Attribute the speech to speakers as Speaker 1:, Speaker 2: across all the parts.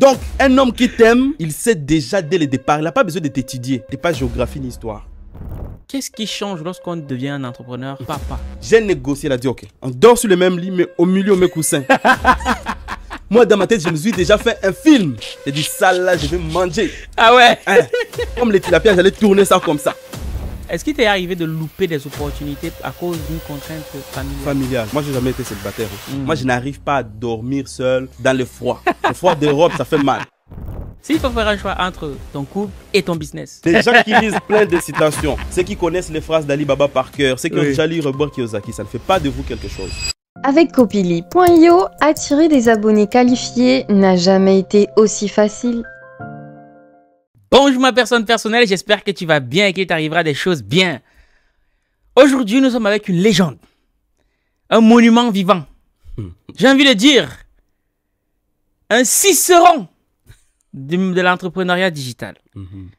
Speaker 1: Donc, un homme qui t'aime, il sait déjà dès le départ, il n'a pas besoin de t'étudier. n'es pas géographie ni histoire.
Speaker 2: Qu'est-ce qui change lorsqu'on devient un entrepreneur hmm. Papa.
Speaker 1: J'ai négocié, il a dit ok. On dort sur le même lit, mais au milieu, mes coussins. Moi, dans ma tête, je me suis déjà fait un film. J'ai dit, ça là, je vais manger. Ah ouais hein. Comme les tilapias, j'allais tourner ça comme ça.
Speaker 2: Est-ce qu'il t'est arrivé de louper des opportunités à cause d'une contrainte familiale Familiale.
Speaker 1: Moi, j'ai jamais été cette Mmh. Moi, je n'arrive pas à dormir seul dans le froid. le froid d'Europe, ça fait mal.
Speaker 2: S'il faut faire un choix entre ton couple et ton business. Les gens qui lisent plein de
Speaker 1: citations, ceux qui connaissent les phrases d'Ali Baba par cœur, ceux qui ont déjà lu Robert Kiyosaki, ça ne fait pas de vous quelque chose.
Speaker 3: Avec Copili.io, attirer des abonnés qualifiés n'a jamais été aussi facile.
Speaker 2: Bonjour ma personne personnelle, j'espère que tu vas bien et qu'il t'arrivera des choses bien. Aujourd'hui, nous sommes avec une légende, un monument vivant. Hmm. J'ai envie de dire un Cicéron de, l'entrepreneuriat digital. Mhm.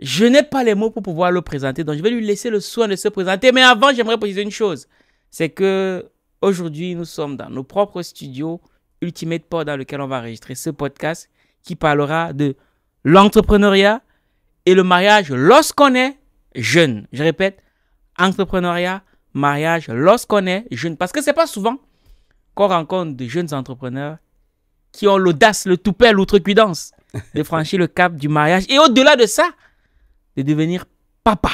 Speaker 2: Je n'ai pas les mots pour pouvoir le présenter, donc je vais lui laisser le soin de se présenter. Mais avant, j'aimerais préciser une chose c'est que aujourd'hui, nous sommes dans nos propres studios Ultimate Pod dans lequel on va enregistrer ce podcast qui parlera de l'entrepreneuriat et le mariage lorsqu'on est jeune. Je répète, entrepreneuriat, mariage lorsqu'on est jeune. Parce que c'est pas souvent qu'on rencontre de jeunes entrepreneurs qui ont l'audace, le toupet, l'outrecuidance de franchir le cap du mariage et au-delà de ça, de devenir papa.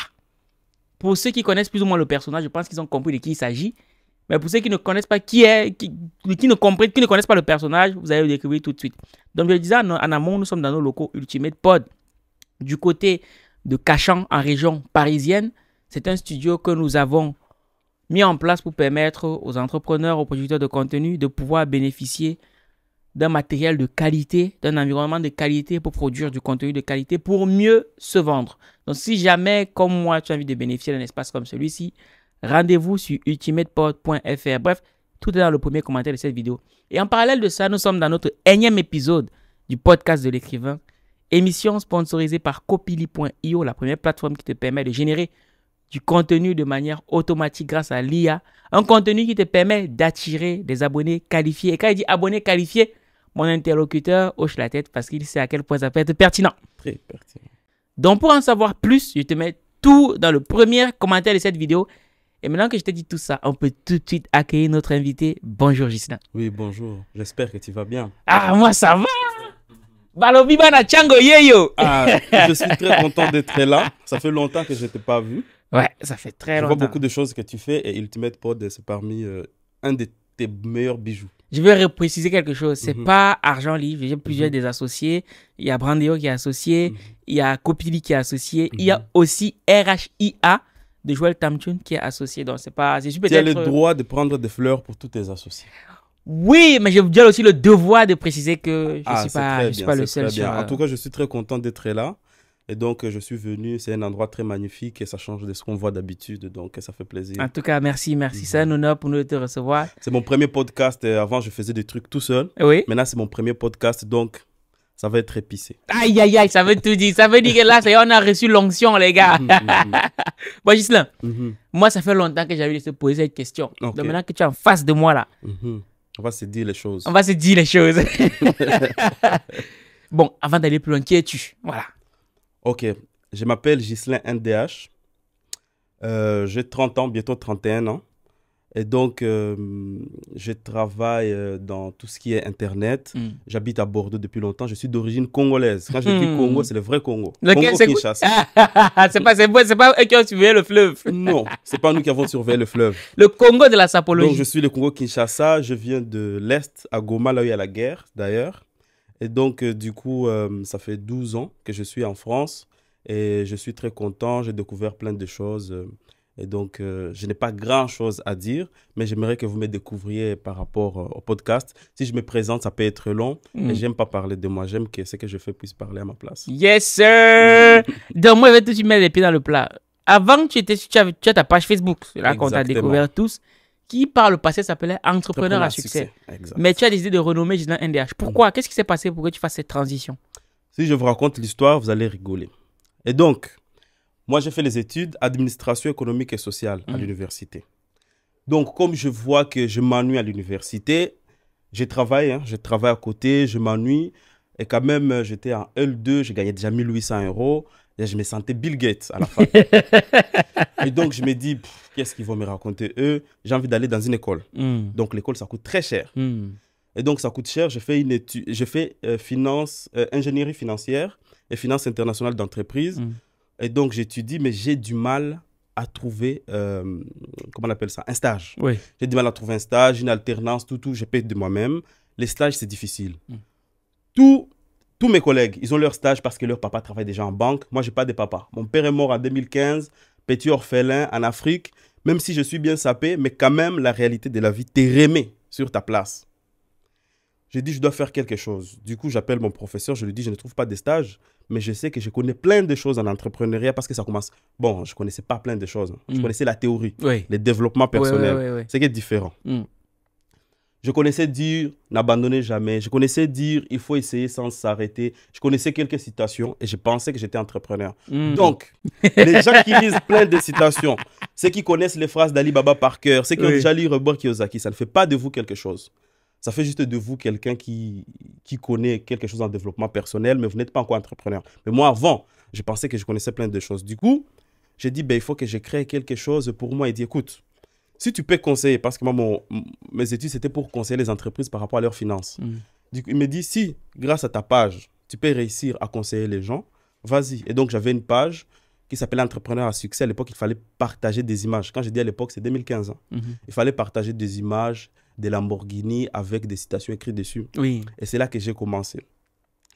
Speaker 2: Pour ceux qui connaissent plus ou moins le personnage, je pense qu'ils ont compris de qui il s'agit. Mais pour ceux qui ne connaissent pas qui est, qui, ne comprennent, qui ne connaissent pas le personnage, vous allez le découvrir tout de suite. Donc je le disais en amont, nous sommes dans nos locaux Ultimate Pod. Du côté de Cachan, en région parisienne, c'est un studio que nous avons mis en place pour permettre aux entrepreneurs, aux producteurs de contenu de pouvoir bénéficier d'un matériel de qualité, d'un environnement de qualité pour produire du contenu de qualité pour mieux se vendre. Donc si jamais, comme moi, tu as envie de bénéficier d'un espace comme celui-ci, Rendez-vous sur ultimateport.fr. Bref, tout est dans le premier commentaire de cette vidéo. Et en parallèle de ça, nous sommes dans notre énième épisode du podcast de l'écrivain. Émission sponsorisée par copili.io, la première plateforme qui te permet de générer du contenu de manière automatique grâce à l'IA. Un contenu qui te permet d'attirer des abonnés qualifiés. Et quand il dit abonnés qualifiés, mon interlocuteur hoche la tête parce qu'il sait à quel point ça peut être pertinent. Très pertinent. Donc pour en savoir plus, je te mets tout dans le premier commentaire de cette vidéo. Et maintenant que je t'ai dit tout ça, on peut tout de suite accueillir notre invité. Bonjour Gisela.
Speaker 1: Oui, bonjour. J'espère que tu vas bien.
Speaker 2: Ah, moi ça va. Ah, je suis très content d'être là.
Speaker 1: Ça fait longtemps que je ne t'ai pas vu. Ouais, ça fait très longtemps. Je vois beaucoup de choses que tu fais et Ultimate Pod, c'est parmi euh, un de tes meilleurs bijoux.
Speaker 2: Je veux préciser quelque chose. C'est n'est mhm. pas Argent Livre. J'ai plusieurs mhm. des associés. Il y a Brandeo qui est associé. Mhm. Il y a Copili qui est associé. Il y a aussi RHIA de Joël Tamtune qui est associé. Donc, c'est pas. Tu as le euh, droit
Speaker 1: de prendre des fleurs pour tous tes associés.
Speaker 2: Oui, mais j'ai dire aussi le devoir de préciser que je ne ah, suis pas, je suis pas le seul. En tout cas,
Speaker 1: je suis très content d'être là. Et donc, je suis venu, c'est un endroit très magnifique et ça change de ce qu'on voit d'habitude, donc ça fait plaisir. En tout cas, merci, merci. C'est
Speaker 2: un honneur pour nous de te recevoir.
Speaker 1: C'est mon premier podcast. Euh, avant, je faisais des trucs tout seul. Oui. Maintenant, c'est mon premier podcast, donc ça va être épicé.
Speaker 2: Aïe, aïe, aïe, ça veut tout dire. Ça veut dire que là, on a reçu l'onction, les gars. Mhm, mhm, mhm. bon, Gislain, moi, ça fait longtemps que j'avais de poser cette question. Donc maintenant que tu es en face de moi, là.
Speaker 1: On va se dire les choses. On va se dire les choses.
Speaker 2: bon, avant d'aller plus loin, qui es-tu Voilà.
Speaker 1: Ok, je m'appelle Gislain NDH. Euh, j'ai 30 ans, bientôt 31 ans. Et donc, euh, je travaille euh, dans tout ce qui est Internet. Hmm. J'habite à Bordeaux depuis longtemps. Je suis d'origine congolaise. Quand je dis hmm. Congo, c'est le vrai Congo. Congo c'est Kinshasa. c'est pas, c'est pas eux qui ont surveillé le fleuve. non, c'est pas nous qui avons surveillé le fleuve. Le Congo de la sapologie. Donc, je suis le Congo Kinshasa. Je viens de l'Est, à Goma, là où il y a la guerre, d'ailleurs. Et donc, euh, du coup, ça fait 12 ans que je suis en France. Et je suis très content. J'ai découvert plein de choses. Et donc, euh, je n'ai pas grand-chose à dire, mais j'aimerais que vous me découvriez par rapport euh, au podcast. Si je me présente, ça peut être long, mais mm. j'aime pas parler de moi. J'aime que ce que je fais puisse parler à ma place.
Speaker 2: Yes, sir! donc, moi, je vais tout de mettre les pieds dans le plat. Avant, tu, étais, tu, as ta page Facebook, là qu'on t'a découvert tous, qui par le passé s'appelait Entrepreneur, à succès. Mais tu as décidé de renommer Gislain NDH. Pourquoi mm. Qu'est-ce qui s'est passé pour que tu fasses cette transition
Speaker 1: Si je vous raconte l'histoire, vous allez rigoler. Et donc, moi, j'ai fait les études administration économique et sociale à mhm. l'université. Donc, comme je vois que je m'ennuie à l'université, je travaille, hein. je travaille à côté, je m'ennuie. Et quand même, euh, j'étais en L2, je gagnais déjà 1800 euros. Et je me sentais Bill Gates à la fin. et donc, je me dis, qu'est-ce qu'ils vont me raconter, eux J'ai envie d'aller dans une école. Mm. Donc, l'école, ça coûte très cher. Mm. Et donc, ça coûte cher. Je fais une étude, euh, finance, euh, ingénierie financière et finance internationale d'entreprise. Mm. Et donc, j'étudie, mais j'ai du mal à trouver, euh, comment on appelle ça, un stage. Oui. J'ai du mal à trouver un stage, une alternance, tout, tout. Je paye de moi-même. Les stages, c'est difficile. Mm. tous mes collègues, ils ont leur stage parce que leur papa travaille déjà en banque. Moi, j'ai pas de papa. Mon père est mort en 2015, petit orphelin en Afrique. Même si je suis bien sapé, mais quand même, la réalité de la vie es remet sur ta place. J'ai dit, je dois faire quelque chose. Du coup, j'appelle mon professeur, je lui dis, je ne trouve pas de stage, mais je sais que je connais plein de choses en entrepreneuriat parce que ça commence. Bon, je ne connaissais pas plein de choses. Je mm. connaissais la théorie, le développement personnel. personnels. C'est qui est différent. Mm. Je connaissais dire n'abandonnez jamais. Je connaissais dire il faut essayer sans s'arrêter. Je connaissais quelques citations et je pensais que j'étais entrepreneur. Mm. Donc, les gens qui lisent plein de citations, ceux qui connaissent les phrases d'Ali Baba par cœur, ceux qui ont déjà lu Robert Kiyosaki, ça ne fait pas de vous quelque chose ça fait juste de vous quelqu'un qui, qui connaît quelque chose en développement personnel, mais vous n'êtes pas encore entrepreneur. Mais moi, avant, je pensais que je connaissais plein de choses. Du coup, j'ai dit, ben, il faut que je crée quelque chose pour moi. Il dit, écoute, si tu peux conseiller, parce que moi, mes études, c'était pour conseiller les entreprises par rapport à leurs finances. Mm. Du coup, il me dit, si, grâce à ta page, tu peux réussir à conseiller les gens, vas-y. Et donc, j'avais une page qui s'appelait Entrepreneur à succès. À l'époque, il fallait partager des images. Quand j'ai dit à l'époque, c'est 2015. Hein. Mm-hmm. Il fallait partager des images, des Lamborghini avec des citations écrites dessus. Oui. Et c'est là que j'ai commencé.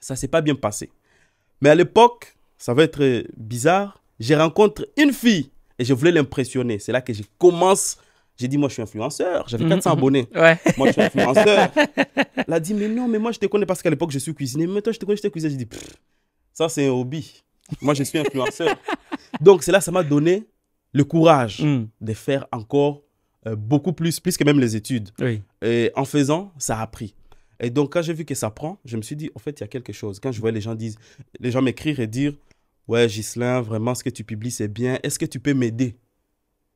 Speaker 1: Ça s'est pas bien passé. Mais à l'époque, ça va être bizarre, j'ai rencontré une fille et je voulais l'impressionner. C'est là que je commence j'ai dit, moi, je suis influenceur. J'avais 400 mhm. abonnés. Ouais.
Speaker 2: Moi, je suis influenceur.
Speaker 1: Elle a dit, mais non, mais moi, je te connais parce qu'à l'époque, je suis cuisinier. Mais toi, je te connais, je te cuisine. J'ai dit, ça, c'est un hobby. Moi, je suis influenceur. Donc, c'est là, ça m'a donné le courage mm. de faire encore euh, beaucoup plus, plus que même les études. Et en faisant, ça a pris. Et donc, quand j'ai vu que ça prend, je me suis dit, en fait, il y a quelque chose. Quand je vois les gens disent, les gens m'écrire et dire, ouais, Gislain, vraiment, ce que tu publies, c'est bien. Est-ce que tu peux m'aider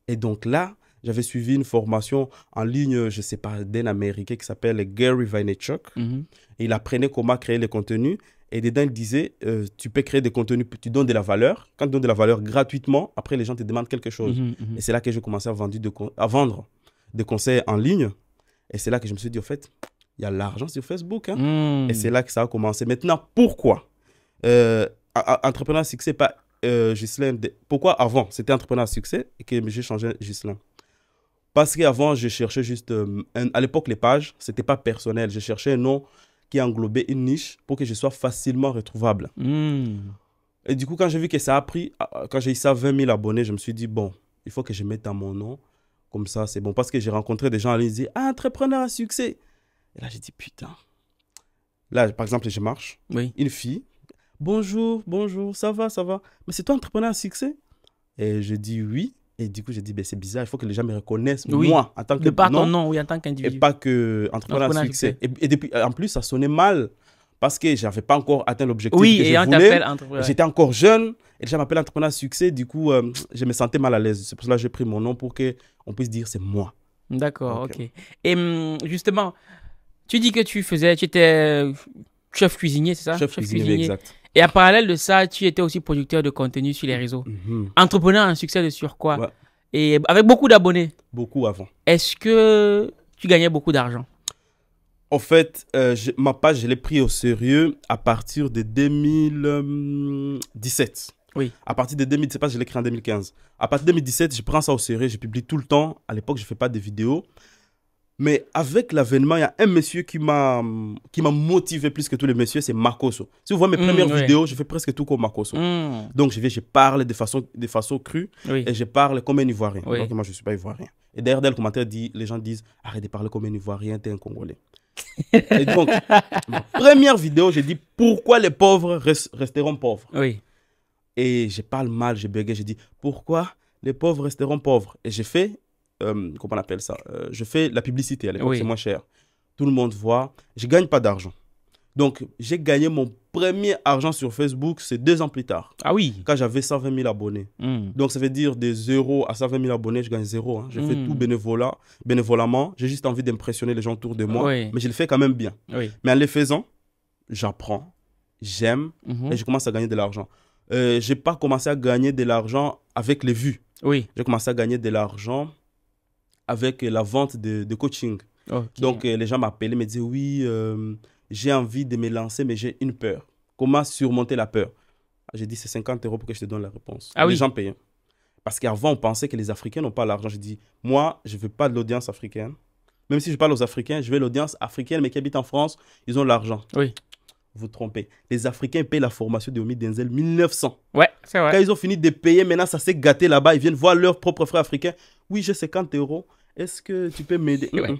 Speaker 1: Et donc là, j'avais suivi une formation en ligne, je sais pas, d'un Américain qui s'appelle Gary Vaynerchuk. Mhm. Il apprenait comment créer les contenus et dedans, il disait, euh, tu peux créer des contenus, tu donnes de la valeur. Quand tu donnes de la valeur gratuitement, après, les gens te demandent quelque chose. Mhm, mhm. Et c'est là que j'ai commencé à, de, à, vendre des conseils en ligne. Et c'est là que je me suis dit, en fait, il y a l'argent sur Facebook. Hein. Hmm. Et c'est là que ça a commencé. Maintenant, pourquoi euh, Entrepreneur à succès, pas euh, Gislain. Pourquoi avant, c'était Entrepreneur à succès et que j'ai changé Gislain Parce qu'avant, je cherchais juste... Euh, à l'époque, les pages, c'était pas personnel. Je cherchais un nom qui englobait une niche pour que je sois facilement retrouvable. Hmm. Et du coup, quand j'ai vu que ça a pris, ah, ah, quand j'ai eu ça 20 000 abonnés, je me suis dit, bon, il faut que je mette à mon nom. Comme ça, c'est bon. Parce que j'ai rencontré des gens, ils disaient, ah, entrepreneur à succès. Et là, j'ai dit, putain. Là, par exemple, je marche. Oui. Une fille. Bonjour, bonjour, ça va, ça va. Mais c'est toi entrepreneur à succès Et je dis oui. Et du coup, j'ai dit, ben, c'est bizarre, il faut que les gens me reconnaissent, moi, en tant que. De par nom, oui, en tant qu'individu. Et pas que entrepreneur à succès. Et, depuis, en plus, ça sonnait mal parce que je n'avais pas encore atteint l'objectif. Oui, que je voulais. J'étais encore jeune et les gens entrepreneur à succès. Du coup, euh, je me sentais mal à l'aise. C'est pour cela que j'ai pris mon nom pour qu'on puisse dire, c'est moi.
Speaker 2: D'accord, ok. Et hum, justement, tu dis que tu faisais, tu étais euh, chef cuisinier, c'est ça Chef, cuisinier, exact. Et en parallèle de ça, tu étais aussi producteur de contenu sur les réseaux. Mhm. Entrepreneur un succès de sur quoi Et avec beaucoup d'abonnés. Beaucoup avant. Est-ce que tu gagnais beaucoup d'argent
Speaker 1: En fait, euh, ma page, je l'ai pris au sérieux à partir de 2017. Oui. À partir de 2017, je l'ai créé en 2015. À partir de 2017, je prends ça au sérieux, je publie tout le temps. À l'époque, je ne fais pas de vidéos. Mais avec l'avènement, il y a un monsieur qui m'a motivé plus que tous les messieurs, c'est Makoso. Si vous voyez mes mmh, premières vidéos, je fais presque tout comme Makoso. Mmh. Donc, je, vais, je parle de façon, de façon crue et je parle comme un Ivoirien. Donc, moi, je ne suis pas Ivoirien. Et derrière dans le commentaire, dit, les gens disent Arrête de parler comme un Ivoirien, t'es un Congolais. et donc, ma première vidéo, j'ai dit Pourquoi les pauvres resteront pauvres Oui. Et je parle mal, je bégaye, je dis Pourquoi les pauvres resteront pauvres Et j'ai fait euh, comment on appelle ça euh, Je fais la publicité à l'époque, c'est moins cher. Tout le monde voit. Je gagne pas d'argent. Donc, j'ai gagné mon premier argent sur Facebook, c'est deux ans plus tard. Ah oui Quand j'avais 120 000 abonnés. Hmm. Donc, ça veut dire des 0 à 120 000 abonnés, je gagne zéro. Hein. Je fais hmm. tout bénévolat, bénévolement. J'ai juste envie d'impressionner les gens autour de moi. Mais je le fais quand même bien. Mais en le faisant, j'apprends, j'aime mhm. et je commence à gagner de l'argent. Euh, je n'ai pas commencé à gagner de l'argent avec les vues. Oui. J'ai commencé à gagner de l'argent avec la vente de, coaching. Donc, euh, les gens m'appelaient, me disaient Oui, euh, j'ai envie de me lancer, mais j'ai une peur. Comment surmonter la peur ah, J'ai dit C'est 50 euros pour que je te donne la réponse. Ah les gens payaient. Parce qu'avant, on pensait que les Africains n'ont pas l'argent. J'ai dit « Moi, je ne veux pas de l'audience africaine. Même si je parle aux Africains, je veux l'audience africaine, mais qui habitent en France, ils ont l'argent. Oui vous trompez. Les Africains payent la formation de Omi Denzel 1900. Ouais, c'est vrai. Quand ils ont fini de payer, maintenant ça s'est gâté là-bas. Ils viennent voir leurs propres frères africains oui, j'ai 50 euros, est-ce que tu peux m'aider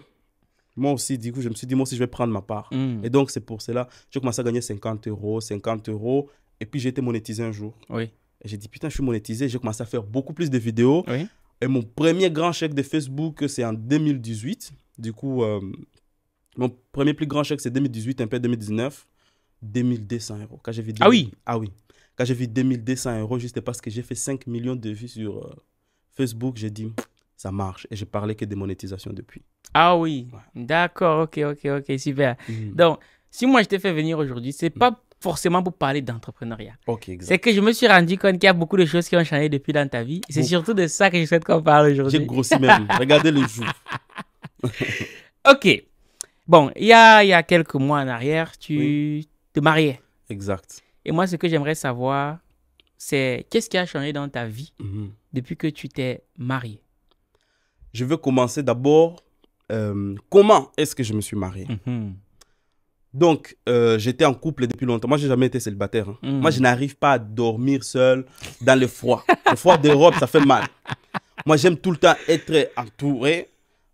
Speaker 1: Moi aussi, du coup, je me suis dit, moi aussi, je vais prendre ma part. Hmm. Et donc, c'est pour cela, j'ai commencé à gagner 50 euros, 50 euros, et puis j'ai été monétisé un jour. Oui. Et j'ai dit, putain, je suis monétisé, j'ai commencé à faire beaucoup plus de vidéos. Oui. Et mon premier grand chèque de Facebook, c'est en 2018. Du coup, euh, mon premier plus grand chèque, c'est 2018, un peu 2019. 2200 euros. Ah oui Ah oui. Quand j'ai vu 2200 euros, juste parce que j'ai fait 5 millions de vues sur euh, Facebook, j'ai dit, ça marche. Et j'ai parlais que des monétisation depuis.
Speaker 2: Ah oui, d'accord, ok, ok, ok, super. Mhm. Donc, si moi je t'ai fait venir aujourd'hui, c'est pas forcément pour parler d'entrepreneuriat. Ok, C'est que je me suis rendu compte qu'il y a beaucoup de choses qui ont changé depuis dans ta vie. C'est surtout de ça que je souhaite qu'on parle aujourd'hui. J'ai grossi même. Regardez le jour. ok. Bon, il y a, quelques mois en arrière, tu te mariais. Exact. Et moi, ce que j'aimerais savoir, c'est qu'est-ce qui a changé dans ta vie mhm. depuis que tu t'es marié
Speaker 1: je veux commencer d'abord euh, comment est-ce que je me suis marié. Mhm. Donc, euh, j'étais en couple depuis longtemps. Moi, j'ai jamais été célibataire. Hein. Mhm. Moi, je n'arrive pas à dormir seul dans le froid. le froid d'Europe, ça fait mal. Moi, j'aime tout le temps être entouré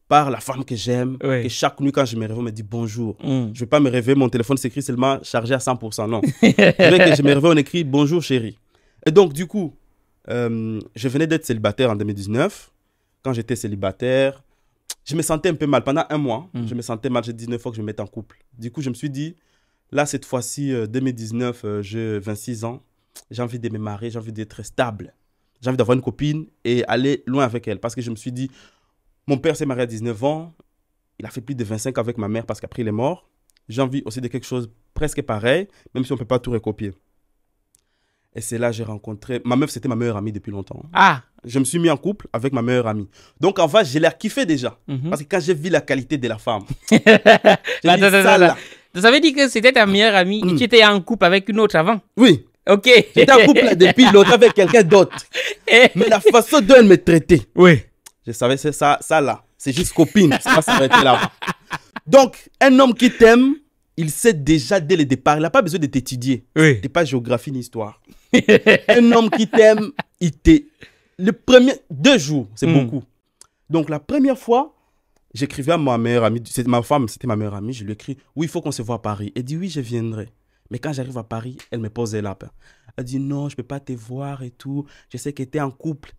Speaker 1: par la femme que j'aime. Et chaque nuit, quand je me réveille, on me dit bonjour. Mhm. Je ne vais pas me réveiller, mon téléphone s'écrit seulement chargé à 100%. Non. Dès que je me réveille, on écrit bonjour chérie. Et donc, du coup, euh, je venais d'être célibataire en 2019 quand j'étais célibataire, je me sentais un peu mal. Pendant un mois, hmm. je me sentais mal. J'ai dit fois que je me mettais en couple. Du coup, je me suis dit, là, cette fois-ci, 2019, euh, euh, j'ai 26 ans. J'ai envie de me marier, j'ai envie d'être stable. J'ai envie d'avoir une copine et aller loin avec elle. Parce que je me suis dit, mon père s'est marié à 19 ans. Il a fait plus de 25 avec ma mère parce qu'après, il est mort. J'ai envie aussi de quelque chose presque pareil, même si on ne peut pas tout recopier. Et c'est là que j'ai rencontré. Ma meuf, c'était ma meilleure amie depuis longtemps. Ah! je me suis mis en couple avec ma meilleure amie. Donc, en fait, je l'ai kiffé déjà. Mhm. Parce que quand j'ai vu la qualité de
Speaker 2: la femme. dit, bah, ça, là. veut dire que c'était ta meilleure amie et et hmm. tu étais en couple avec une autre avant Oui. Ok. J'étais en couple depuis l'autre avec quelqu'un d'autre. Mais la
Speaker 1: façon dont elle me traitait. Oui. Je savais, c'est ça, ça là. C'est juste copine. Ça là. Donc, un homme qui t'aime, il sait déjà dès le départ. Il n'a pas besoin de t'étudier. Oui. T'es pas géographie ni histoire. un homme qui t'aime, il t'est le premier, deux jours, c'est hmm. beaucoup. Donc la première fois, j'écrivais à ma meilleure amie, c'était ma femme, c'était ma meilleure amie, je lui écris, oui, il faut qu'on se voit à Paris. Elle dit, oui, je viendrai. Mais quand j'arrive à Paris, elle me pose la lapins. Elle dit, non, je peux pas te voir et tout. Je sais que tu es en couple.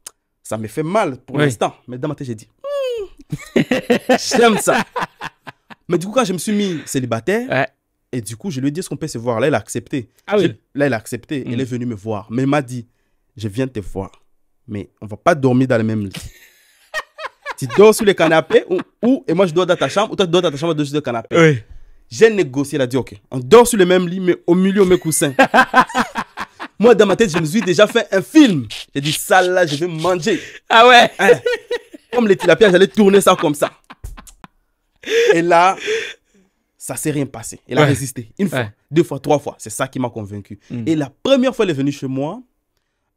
Speaker 1: Ça me fait mal pour l'instant. Mais dans ma tête, j'ai dit, hmm, j'aime ça. Mais du coup, quand je me suis mis célibataire, et du coup, je lui ai dit, ce qu'on peut se voir Là, elle a accepté. Ah là, elle a accepté. Hmm. Elle est venue me voir. Mais elle m'a dit, je viens te voir mais on va pas dormir dans le même lit. tu dors sur le canapé, ou, et moi je dors dans ta chambre, ou toi tu dors dans ta chambre, sur le canapé. Oui. J'ai négocié, Elle a dit, ok, on dort sur le même lit, mais au milieu, mes mes coussins. moi, dans ma tête, je me suis déjà fait un film. J'ai dit, ça là, je vais manger. Ah ouais? Hein. Comme les tilapias, j'allais tourner ça comme ça. Et là, ça s'est rien passé. Elle a résisté. Une fois, deux fois, trois fois. C'est ça qui m'a convaincu. Mm. Et la première fois, elle est venue chez moi.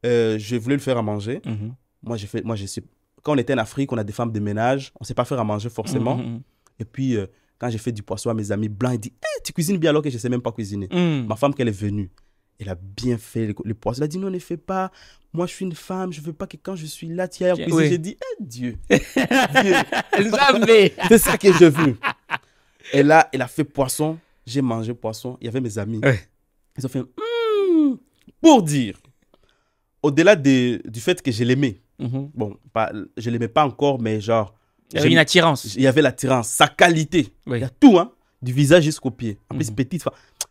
Speaker 1: Euh, je voulais le faire à manger. Mhm. Moi, j'ai fait, moi, je Quand on était en Afrique, on a des femmes de ménage, on ne sait pas faire à manger forcément. Mhm, mhm, Et puis, euh, quand j'ai fait du poisson à mes amis blancs, ils disent eh, Tu cuisines bien alors que je ne sais même pas cuisiner. Ma femme, qu'elle est venue, elle a bien fait le, poisson. Elle a dit Non, ne fais pas. Moi, je suis une femme, je ne veux pas que quand je suis là, tu ailles en cuisine. J'ai dit Eh Dieu, Jamais C'est ça que j'ai vu. Et là, elle a fait poisson. J'ai mangé poisson. Il y avait mes amis. Ils ont fait hmm, pour dire au-delà du fait que je l'aimais, mhm. bon, pas, je l'aimais pas encore, mais genre. Il y avait une attirance. Il y avait l'attirance, sa qualité. Il y a tout, hein, du visage jusqu'aux pieds. En plus, mhm.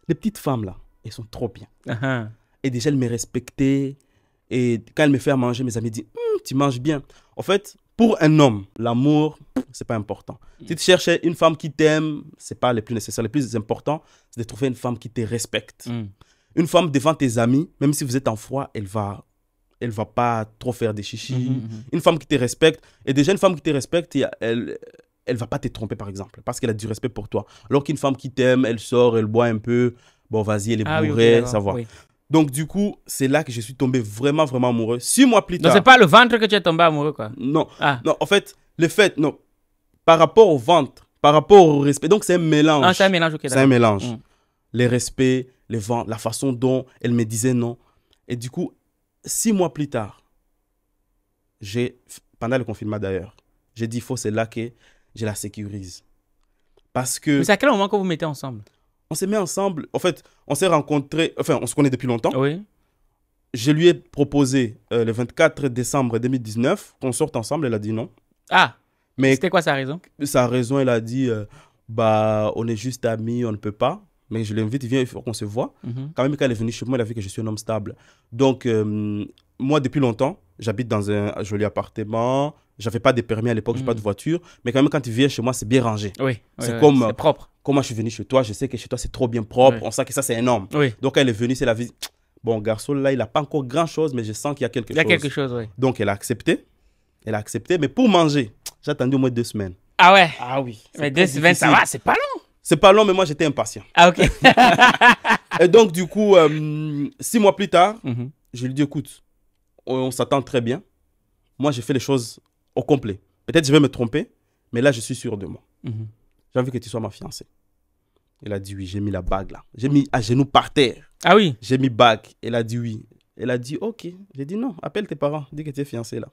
Speaker 1: Les petites femmes, là, elles sont trop bien. Uh-huh. Et déjà, elles me respectaient. Et quand elles me faisaient manger, mes amis disent hum, Tu manges bien. En fait, pour un homme, l'amour, c'est pas important. Mm. Si tu cherches une femme qui t'aime, c'est pas le plus nécessaire. Le plus important, c'est de trouver une femme qui te respecte. Mm. Une femme devant tes amis, même si vous êtes en froid, elle va elle va pas trop faire des chichis. Mhm, mhm. Une femme qui te respecte, et déjà une femme qui te respecte, elle, elle va pas te tromper, par exemple, parce qu'elle a du respect pour toi. Alors qu'une femme qui t'aime, elle sort, elle boit un peu, bon, vas-y, elle est ah ça va. Donc, du coup, c'est là que je suis tombé vraiment, vraiment amoureux. Six mois plus tard. Donc, c'est pas le ventre que tu es tombé amoureux, quoi. Non. Ah. Non, en fait, le fait, non. Par rapport au ventre, par rapport au respect. Donc, c'est un mélange. Ah, c'est un mélange, ok. C'est un mélange. Mm. Les respects, les la façon dont elle me disait non. Et du coup, six mois plus tard, j'ai, pendant le confinement d'ailleurs, j'ai dit, il faut c'est là que je la sécurise. Parce que... Mais c'est
Speaker 2: à quel moment que vous mettez ensemble
Speaker 1: On s'est mis ensemble. En fait, on s'est rencontrés, enfin, on se connaît depuis longtemps. Oui. Je lui ai proposé euh, le 24 décembre 2019 qu'on sorte ensemble. Elle a dit non. Ah Mais c'était quoi sa raison Sa raison, elle a dit, euh, bah, on est juste amis, on ne peut pas mais je l'invite, vient, il faut qu'on se voit. Mhm. Quand même, quand elle est venue chez moi, elle a vu que je suis un homme stable. Donc, euh, moi, depuis longtemps, j'habite dans un joli appartement. J'avais pas de permis à l'époque, je n'ai pas de mhm. voiture. Mais quand même, quand tu viens chez moi, c'est bien rangé. Oui. C'est comme. C'est propre. Comment je suis venu chez toi, je sais que chez toi, c'est trop bien propre. On sent que ça, c'est énorme. Oui. Donc, elle est venue, c'est la vie. Bon, garçon, là, il n'a pas encore grand chose, mais je sens qu'il y a quelque chose. Il y a quelque chose, oui. Donc, elle a accepté. Elle a accepté. Mais pour manger, j'ai au moins deux semaines.
Speaker 2: Ah ouais Ah oui. Mais deux
Speaker 1: semaines, ça va, c'est pas long. C'est pas long, mais moi, j'étais impatient. Ah, ok. et donc, du coup, euh, six mois plus tard, mhm. je lui dis, écoute, on, s'attend très bien. Moi, j'ai fait les choses au complet. Peut-être je vais me tromper, mais là, je suis sûr de moi. Mhm. J'ai envie que tu sois ma fiancée. Elle a dit oui, j'ai mis la bague là. J'ai mis à genoux par terre. Ah oui J'ai mis bague. Elle a dit oui. Elle a dit ok. J'ai dit non, appelle tes parents. Dis que tu es fiancée là.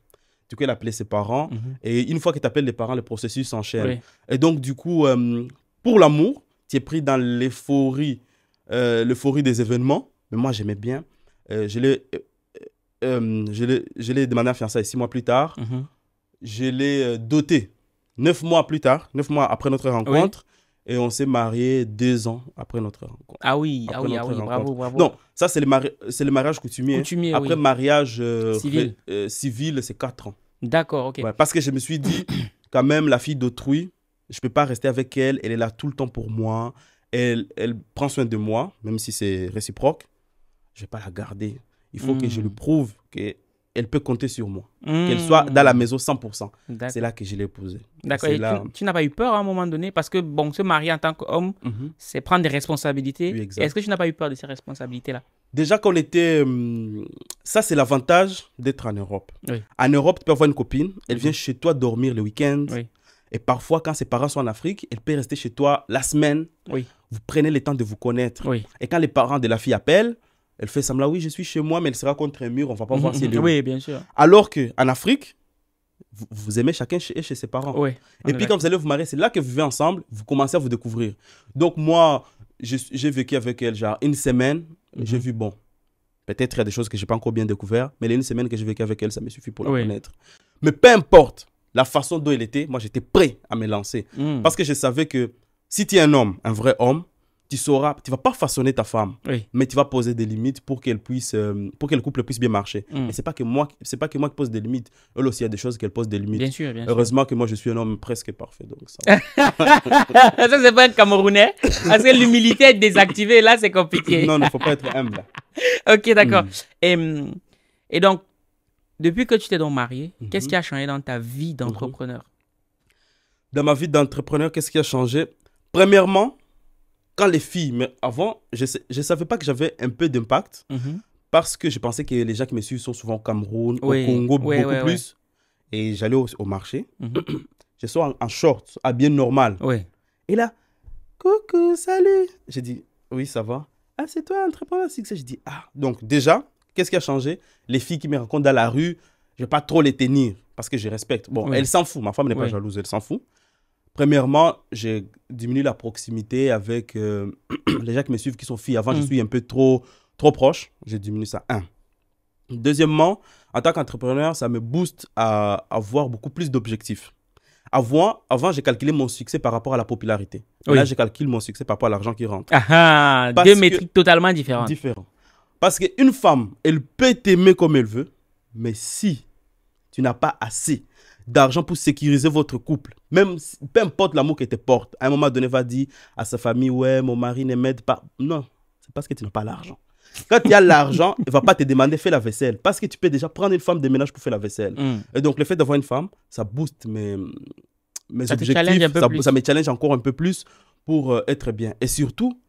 Speaker 1: Du coup, elle a appelé ses parents. Mhm. Et une fois que tu appelles les parents, le processus s'enchaîne. Et donc, du coup, euh, pour l'amour, tu es pris dans l'euphorie, euh, des événements. Mais moi, j'aimais bien. Euh, euh, je l'ai demandé à fiançailles six mois plus tard. Mhm. Je l'ai doté neuf mois plus tard, neuf mois après notre rencontre. Et on s'est marié deux ans après notre rencontre. Ah oui, ah, ah bravo, bravo. Non, ça, c'est le, mari le mariage coutumier. Hein. après mariage civil, c'est quatre ans. D'accord, ok. parce que je me suis dit, quand même, la fille d'autrui, je peux pas rester avec elle, elle est là tout le temps pour moi, elle, elle prend soin de moi, même si c'est réciproque, je vais pas la garder. Il faut que je hmm. lui prouve qu'elle peut compter sur moi, hmm. qu'elle soit dans la maison 100%. C'est là que je l'ai épousée. D'accord.
Speaker 2: Tu, n'as pas eu peur à un moment donné parce que bon, se marier en tant qu'homme, mhm. c'est prendre des responsabilités. Est-ce que tu n'as pas eu peur de ces responsabilités-là
Speaker 1: Déjà qu'on était... Euh, ça, c'est l'avantage d'être en Europe. En Europe, tu peux avoir une copine, elle mhm. vient chez toi dormir le week-end. Oui et parfois, quand ses parents sont en Afrique, elle peut rester chez toi la semaine. Oui. Vous prenez le temps de vous connaître. Et quand les parents de la fille appellent, elle fait semblant, oui, je suis chez moi, mais elle sera contre un mur, on va pas voir mhm, si mhm. Oui, bien sûr. Alors qu'en Afrique, vous, aimez chacun chez, ses parents. Et puis quand vous allez vous marier, c'est là que vous vivez ensemble, vous commencez à vous découvrir. Donc moi, j'ai vécu avec elle genre une semaine, mhm. j'ai vu bon. Peut-être il y a des choses que je n'ai pas encore bien découvert, mais les une semaine que j'ai vécu avec elle, ça me suffit pour la connaître. Mais peu importe, la façon dont il était, moi j'étais prêt à me lancer. Hmm. Parce que je savais que si tu es un homme, un vrai homme, tu sauras, tu vas pas façonner ta femme, mais tu vas poser des limites pour qu'elle puisse, euh, pour que le couple puisse bien marcher. Hmm. Et c'est pas que moi, c'est pas que moi qui pose des limites. Elle aussi il y a des choses qu'elle pose des limites. Bien sûr, bien Heureusement que moi je suis un homme presque parfait, donc
Speaker 2: ça. ça c'est pas être camerounais, parce que l'humilité est désactivée là, c'est compliqué. non, il ne faut pas être humble. ok, d'accord. Hmm. Et, et donc depuis que tu t'es donc marié, mhm. qu'est-ce qui a changé dans ta vie d'entrepreneur mhm.
Speaker 1: Dans ma vie d'entrepreneur, qu'est-ce qui a changé Premièrement, quand les filles, mais avant, je ne savais pas que j'avais un peu d'impact mhm. parce que je pensais que les gens qui me suivent sont souvent au Cameroun, au Congo, beaucoup plus. Et j'allais au, marché, je suis en, en, short, à bien normal. Et là, coucou, salut. J'ai dit, oui, ça va. Ah, c'est toi, entrepreneur. Je dis, ah, donc déjà, Qu'est-ce qui a changé Les filles qui me rencontrent dans la rue, je ne vais pas trop les tenir parce que je respecte. Bon, elles elle s'en fout. Ma femme n'est pas jalouse, elle s'en fout. Premièrement, j'ai diminué la proximité avec euh, les gens qui me suivent, qui sont filles. Avant, je mm. suis un peu trop, trop proche. J'ai diminué ça, un. Deuxièmement, en tant qu'entrepreneur, ça me booste à avoir beaucoup plus d'objectifs. Avant, avant j'ai calculé mon succès par rapport à la popularité. Là, je calcule mon succès par rapport à l'argent qui rentre. Ah ah, deux métriques
Speaker 2: totalement différentes. Différents.
Speaker 1: Parce qu'une femme, elle peut t'aimer comme elle veut, mais si tu n'as pas assez d'argent pour sécuriser votre couple, même peu importe l'amour qu'elle te porte, à un moment donné, va dire à sa famille, ouais, mon mari ne m'aide pas. Non, c'est parce que tu n'as pas l'argent. Quand il y a l'argent, il ne va pas te demander fais la vaisselle. Parce que tu peux déjà prendre une femme de ménage pour faire la vaisselle. Mm. Et donc, le fait d'avoir une femme, ça booste mes, mes ça objectifs. Ça, me challenge encore un peu plus pour euh, être bien. Et surtout,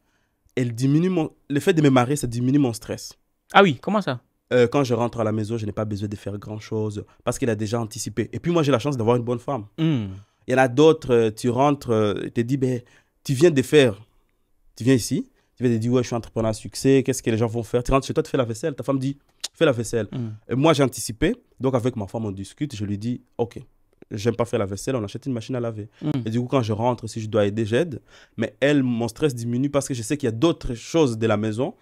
Speaker 1: elle diminue mon... le fait de me marier, ça diminue mon stress.
Speaker 2: Ah oui, comment ça
Speaker 1: euh, Quand je rentre à la maison, je n'ai pas besoin de faire grand-chose parce qu'elle a déjà anticipé. Et puis moi, j'ai la chance d'avoir une bonne femme. Hmm. Il y en a d'autres, euh, tu rentres, tu euh, te dis, ben, tu viens de faire, tu viens ici, tu viens de dire, ouais, je suis entrepreneur à succès, qu'est-ce que les gens vont faire Tu rentres chez toi, tu fais la vaisselle, ta femme dit, fais la vaisselle. Hmm. Et moi, j'ai anticipé, donc avec ma femme, on discute, je lui dis, ok, j'aime pas faire la vaisselle, on achète une machine à laver. Hmm. Et du coup, quand je rentre, si je dois aider, j'aide. Mais elle, mon stress diminue parce que je sais qu'il y a d'autres choses de la maison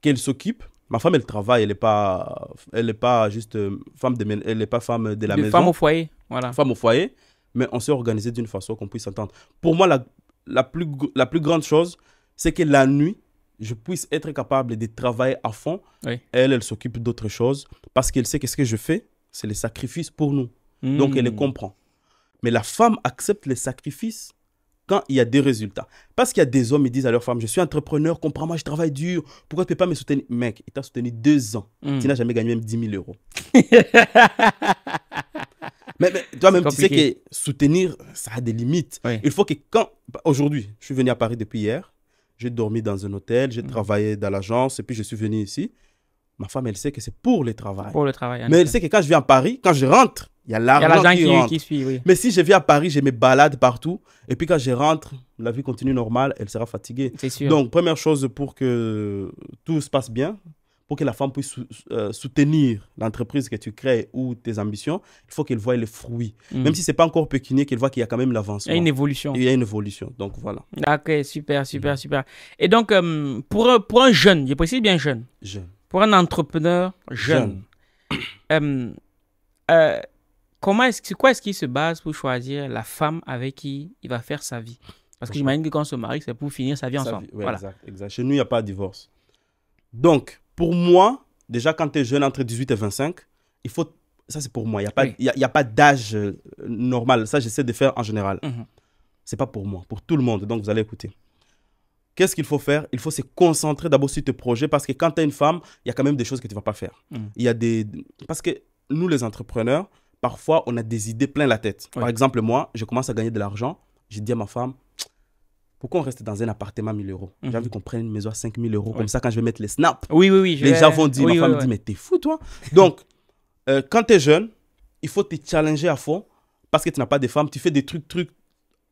Speaker 1: qu'elle s'occupe. Ma femme, elle travaille, elle n'est pas, elle est pas juste euh, femme de, elle est pas femme de la maison. Femme au foyer, voilà. Femme au foyer, mais on s'est organisé d'une façon qu'on puisse s'entendre. Pour moi, la, la, plus, la plus grande chose, c'est que la nuit, je puisse être capable de travailler à fond. Elle, elle s'occupe d'autres choses parce qu'elle sait que ce que je fais, c'est les sacrifices pour nous. Donc elle les hmm. comprend. Mais la femme accepte les sacrifices quand il y a des résultats. Parce qu'il y a des hommes qui disent à leur femme, je suis entrepreneur, comprends-moi, je travaille dur, pourquoi tu ne peux pas me soutenir Mec, il t'a soutenu deux ans, hmm. tu n'as jamais gagné même 10 000 euros.
Speaker 2: mais, toi-même, tu sais que
Speaker 1: soutenir, ça a des limites. Il faut que quand, aujourd'hui, je suis venu à Paris depuis hier, j'ai dormi dans un hôtel, j'ai hmm. travaillé dans l'agence, et puis je suis venu ici. Ma femme, elle sait que c'est pour le travail. Pour le travail. Mais elle sait que quand je viens à Paris, quand je rentre, il y a l'argent qui, qui, suit. Mais si je vis à Paris, je me balade partout. Et puis quand je rentre, la vie continue normale, elle sera fatiguée. Sûr. Donc, première chose pour que tout se passe bien, pour que la femme puisse euh, soutenir l'entreprise que tu crées ou tes ambitions, il faut qu'elle voie les fruits. Hmm. Même si c'est pas encore pécunier, qu'elle voit qu'il y a quand même l'avancement. Il y a une évolution. Il y a une évolution. Donc, voilà.
Speaker 2: Ok, super, super, super. Et donc, euh, pour, un, pour un jeune, je précise bien jeune. Jeune. Pour un entrepreneur jeune. jeune. Euh, comment est-ce, quoi est-ce qu'il se base pour choisir la femme avec qui il va faire sa vie Parce que j'imagine que quand on se marie, c'est pour finir sa vie ensemble. voilà. exact,
Speaker 1: exact. Chez nous, il n'y a pas de divorce. Donc, pour moi, déjà quand tu es jeune entre 18 et 25, il faut. Ça, c'est pour moi. Il n'y a pas, y a, pas d'âge euh, normal. Ça, j'essaie de faire en général. Ce mhm. n'est C'est pas pour moi, pour tout le monde. Donc, vous allez écouter. Qu'est-ce qu'il faut faire Il faut se concentrer d'abord sur tes projets parce que quand tu es une femme, il y a quand même des choses que tu ne vas pas faire. Mhm. Il y a des. Parce que nous, les entrepreneurs, parfois, on a des idées plein la tête. Par exemple, moi, je commence à gagner de l'argent. je dis à ma femme, pourquoi on reste dans un appartement à 1000 euros J'ai mhm. envie qu'on prenne une maison à 5000 euros. Comme ça, quand je vais mettre les snaps, oui, oui, oui, les gens vont dire, ma femme dit, mais t'es fou, toi. Donc, euh, quand t'es jeune, il faut te challenger à fond parce que tu n'as pas de femme. Tu fais des trucs, trucs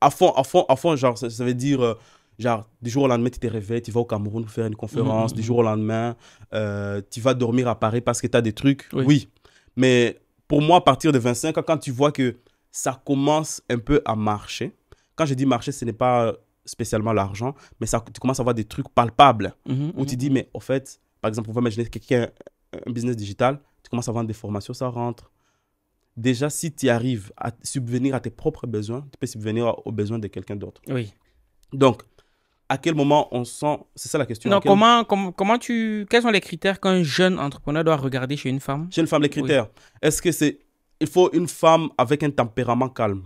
Speaker 1: à fond, à fond, à fond. Genre, ça, veut dire, euh, genre, du jour au lendemain, tu te réveilles, tu vas au Cameroun faire une conférence. Mhm. Du jour au lendemain, euh, tu vas dormir à Paris parce que tu as des trucs. Oui. Mais pour moi, à partir de 25 ans, quand tu vois que ça commence un peu à marcher, quand je dis marcher, ce n'est pas spécialement l'argent, mais ça, tu commences à voir des trucs palpables mhm, mhm, où tu dis, mhm. mais au fait, par exemple, on va imaginer quelqu'un un business digital, tu commences à vendre des formations, ça rentre. Déjà, si tu arrives à subvenir à tes propres besoins, tu peux subvenir aux besoins de quelqu'un d'autre. Oui. Donc, à quel moment on sent. C'est ça la question. Non, comment,
Speaker 2: comment tu. Quels sont les critères qu'un jeune entrepreneur doit regarder chez une femme Chez une femme, les critères.
Speaker 1: Est-ce que c'est. Il faut une femme avec un tempérament calme.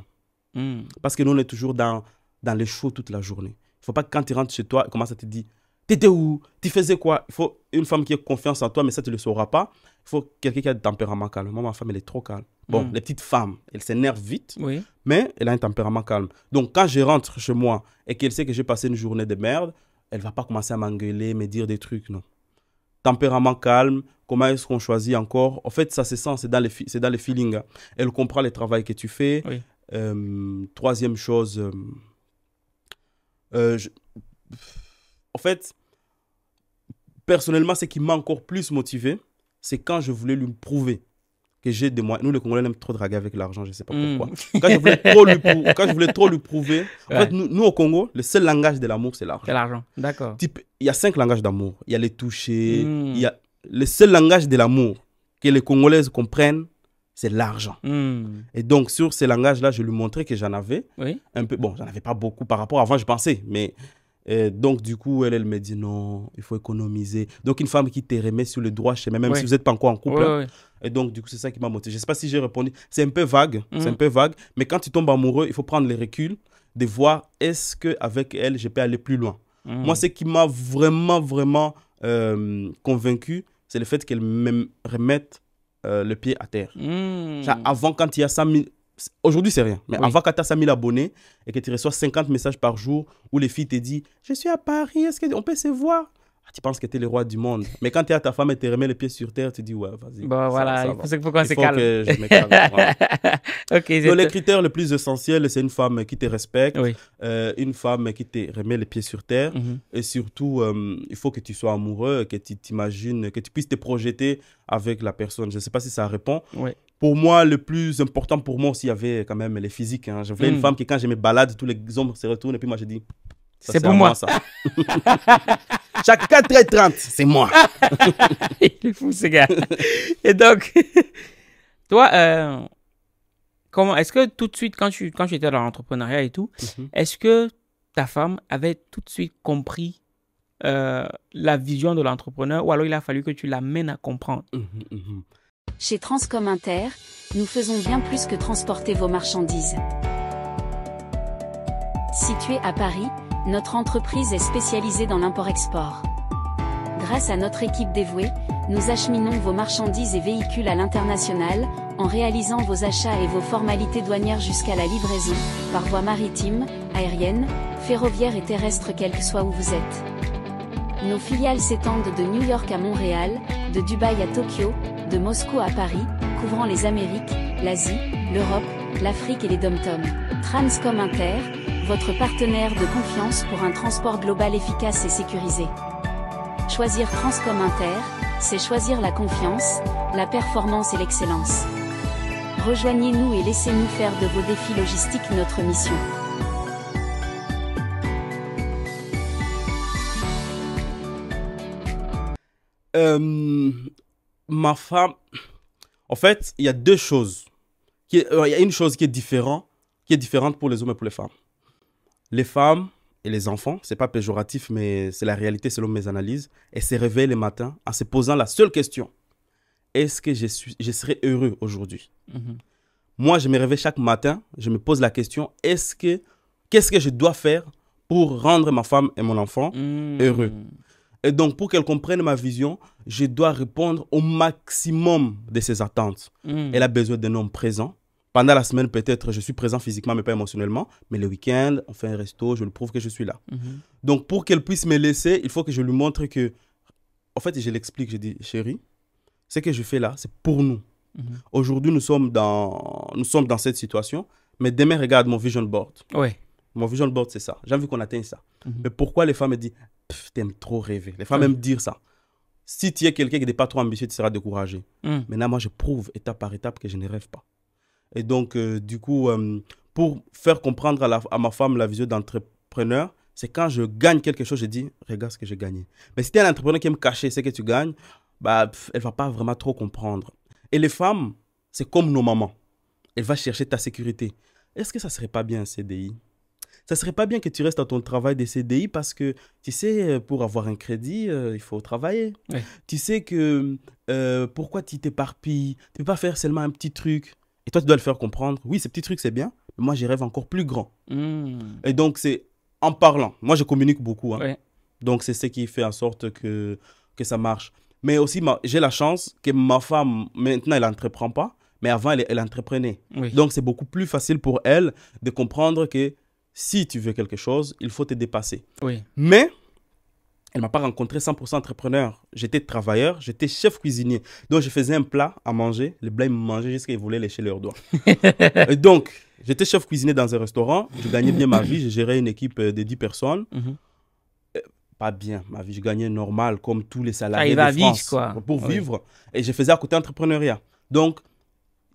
Speaker 1: Hmm. Parce que nous, on est toujours dans, dans les shows toute la journée. Il ne faut pas que quand tu rentres chez toi, comment ça te dit T'étais où Tu faisais quoi Il faut une femme qui ait confiance en toi, mais ça, tu ne le sauras pas. Il faut quelqu'un qui a un tempérament calme. Moi, ma femme, elle est trop calme. Bon, mm. les petites femmes, elles s'énervent vite, mais elle a un tempérament calme. Donc, quand je rentre chez moi et qu'elle sait que j'ai passé une journée de merde, elle va pas commencer à m'engueuler, me dire des trucs, non. Tempérament calme, comment est-ce qu'on choisit encore En fait, ça se sent, c'est dans les, c'est dans les feelings. Hein. Elle comprend le travail que tu fais. Euh, troisième chose, euh, euh, je en fait, personnellement, ce qui m'a encore plus motivé, c'est quand je voulais lui prouver que j'ai des moyens. Nous, les Congolais, on aime trop draguer avec l'argent, je ne sais pas hmm. pourquoi. Quand, je voulais trop lui prouver. En fait, nous, au Congo, le seul langage de l'amour, c'est l'argent. C'est l'argent, d'accord. Il y a cinq langages d'amour. Il y a les toucher. Hmm. Y a... Le seul langage de l'amour que les Congolaises comprennent, c'est l'argent. Hmm. Et donc, sur ces langages-là, je lui montrais que j'en avais. Oui. Un peu, bon, j'en avais pas beaucoup par rapport avant, je pensais, mais et donc, du coup, elle, elle me dit non, il faut économiser. Donc, une femme qui te remet sur le droit chemin, même si vous n'êtes pas encore en couple. Hein. Et donc, du coup, c'est ça qui m'a motivé. Je ne sais pas si j'ai répondu. C'est un peu vague, mhm. c'est un peu vague. Mais quand tu tombes amoureux, il faut prendre le recul de voir est-ce qu'avec elle, je peux aller plus loin. Mhm. Moi, ce qui m'a vraiment, vraiment euh, convaincu, c'est le fait qu'elle me remette euh, le pied à terre. Mhm. Avant, quand il y a 100 000 Aujourd'hui, c'est rien. Mais avant quand tu as 5000 abonnés et que tu reçois 50 messages par jour où les filles te disent Je suis à Paris, est-ce qu'on peut se voir ah, tu penses que tu es le roi du monde. Mais quand tu es à ta femme et tu remets les pieds sur terre, tu dis, ouais, vas-y. Bon, voilà, il faut, qu'on se calme. Que je me calme Donc, les critères les plus essentiel, c'est une femme qui te respecte, euh, une femme qui te remet les pieds sur terre. Mhm. Et surtout, euh, il faut que tu sois amoureux, que tu t'imagines, que tu puisses te projeter avec la personne. Je ne sais pas si ça répond. Oui pour moi, le plus important pour moi aussi, il y avait quand même les physiques. Hein. Je voulais une mm. femme qui, quand je me balade, tous les hommes se retournent et puis moi, je dis C'est pour moi, ça.
Speaker 2: Chaque 4 et 30, c'est moi. il est fou, ce gars. Et donc, toi, euh, comment est-ce que tout de suite, quand, tu, quand j'étais dans l'entrepreneuriat et tout, mhm. est-ce que ta femme avait tout de suite compris euh, la vision de l'entrepreneur ou alors il a fallu que tu l'amènes à comprendre mhm, mhm.
Speaker 3: Chez Transcom Inter, nous faisons bien plus que transporter vos marchandises. Située à Paris, notre entreprise est spécialisée dans l'import-export. Grâce à notre équipe dévouée, nous acheminons vos marchandises et véhicules à l'international, en réalisant vos achats et vos formalités douanières jusqu'à la livraison, par voie maritime, aérienne, ferroviaire et terrestre quel que soit où vous êtes. Nos filiales s'étendent de New York à Montréal, de Dubaï à Tokyo, de Moscou à Paris, couvrant les Amériques, l'Asie, l'Europe, l'Afrique et les dom tom Transcom Inter, votre partenaire de confiance pour un transport global efficace et sécurisé. Choisir Transcom Inter, c'est choisir la confiance, la performance et l'excellence. Rejoignez-nous et laissez-nous faire de vos défis logistiques notre mission.
Speaker 1: Euh, ma femme, en fait, il y a deux choses. Euh, il y a une chose qui est différente, qui est différente pour les hommes et pour les femmes. Les femmes et les enfants, c'est pas péjoratif, mais c'est la réalité selon mes analyses, elles se réveillent le matin en se posant la seule question est-ce que je, serai heureux aujourd'hui mhm. Moi, je me réveille chaque matin, je me pose la question est-ce que qu'est-ce que je dois faire pour rendre ma femme et mon enfant hmm. heureux et donc, pour qu'elle comprenne ma vision, je dois répondre au maximum de ses attentes. Hmm. Elle a besoin d'un homme présent. Pendant la semaine, peut-être, je suis présent physiquement, mais pas émotionnellement. Mais le week-end, on fait un resto, je le prouve que je suis là. Hmm. Donc, pour qu'elle puisse me laisser, il faut que je lui montre que. En fait, je l'explique, je dis, chérie, ce que je fais là, c'est pour nous. Hmm. Aujourd'hui, nous, sommes dans... nous sommes dans cette situation, mais demain, regarde mon vision board. Ouais. Mon vision board, c'est ça. J'ai envie qu'on atteigne ça. Mais pourquoi les femmes disent t'aimes trop rêver. Les femmes aiment dire ça. Si tu es quelqu'un qui n'est pas trop ambitieux, tu seras découragé. Hmm. Maintenant, moi, je prouve étape par étape que je ne rêve pas. Et donc, euh, du coup, euh, pour faire comprendre à, ma femme la vision d'entrepreneur, c'est quand je gagne quelque chose, je dis, regarde ce que j'ai gagné. Mais si tu es un entrepreneur qui aime cacher ce que tu gagnes, bah, elle va pas vraiment trop comprendre. Et les femmes, c'est comme nos mamans. Elles vont chercher ta sécurité. Est-ce que ça serait pas bien un CDI ça serait pas bien que tu restes à ton travail des CDI parce que, tu sais, euh, pour avoir un crédit, euh, il faut travailler. Tu sais que euh, pourquoi tu t'éparpilles Tu peux pas faire seulement un petit truc. Et toi, tu dois le faire comprendre. Oui, ce petit truc, c'est bien, mais moi, j'y rêve encore plus grand. Mmh. Et donc, c'est en parlant. Moi, je communique beaucoup. Hein. Donc, c'est ce qui fait en sorte que, que ça marche. Mais aussi, j'ai la chance que ma femme, maintenant, elle n'entreprend pas mais avant, elle, elle entreprenait. Donc, c'est beaucoup plus facile pour elle de comprendre que si tu veux quelque chose, il faut te dépasser. Oui. Mais elle m'a pas rencontré 100% entrepreneur. J'étais travailleur, j'étais chef cuisinier. Donc, je faisais un plat à manger. Les blancs me mangeaient jusqu'à qu'ils voulaient lécher leurs doigts. Et donc, j'étais chef cuisinier dans un restaurant. Je gagnais bien ma vie. Je gérais une équipe euh, de 10 personnes. Mhm. Euh, pas bien, ma vie. Je gagnais normal, comme tous les salariés de France, quoi. pour vivre. Et je faisais à côté entrepreneuriat. Donc,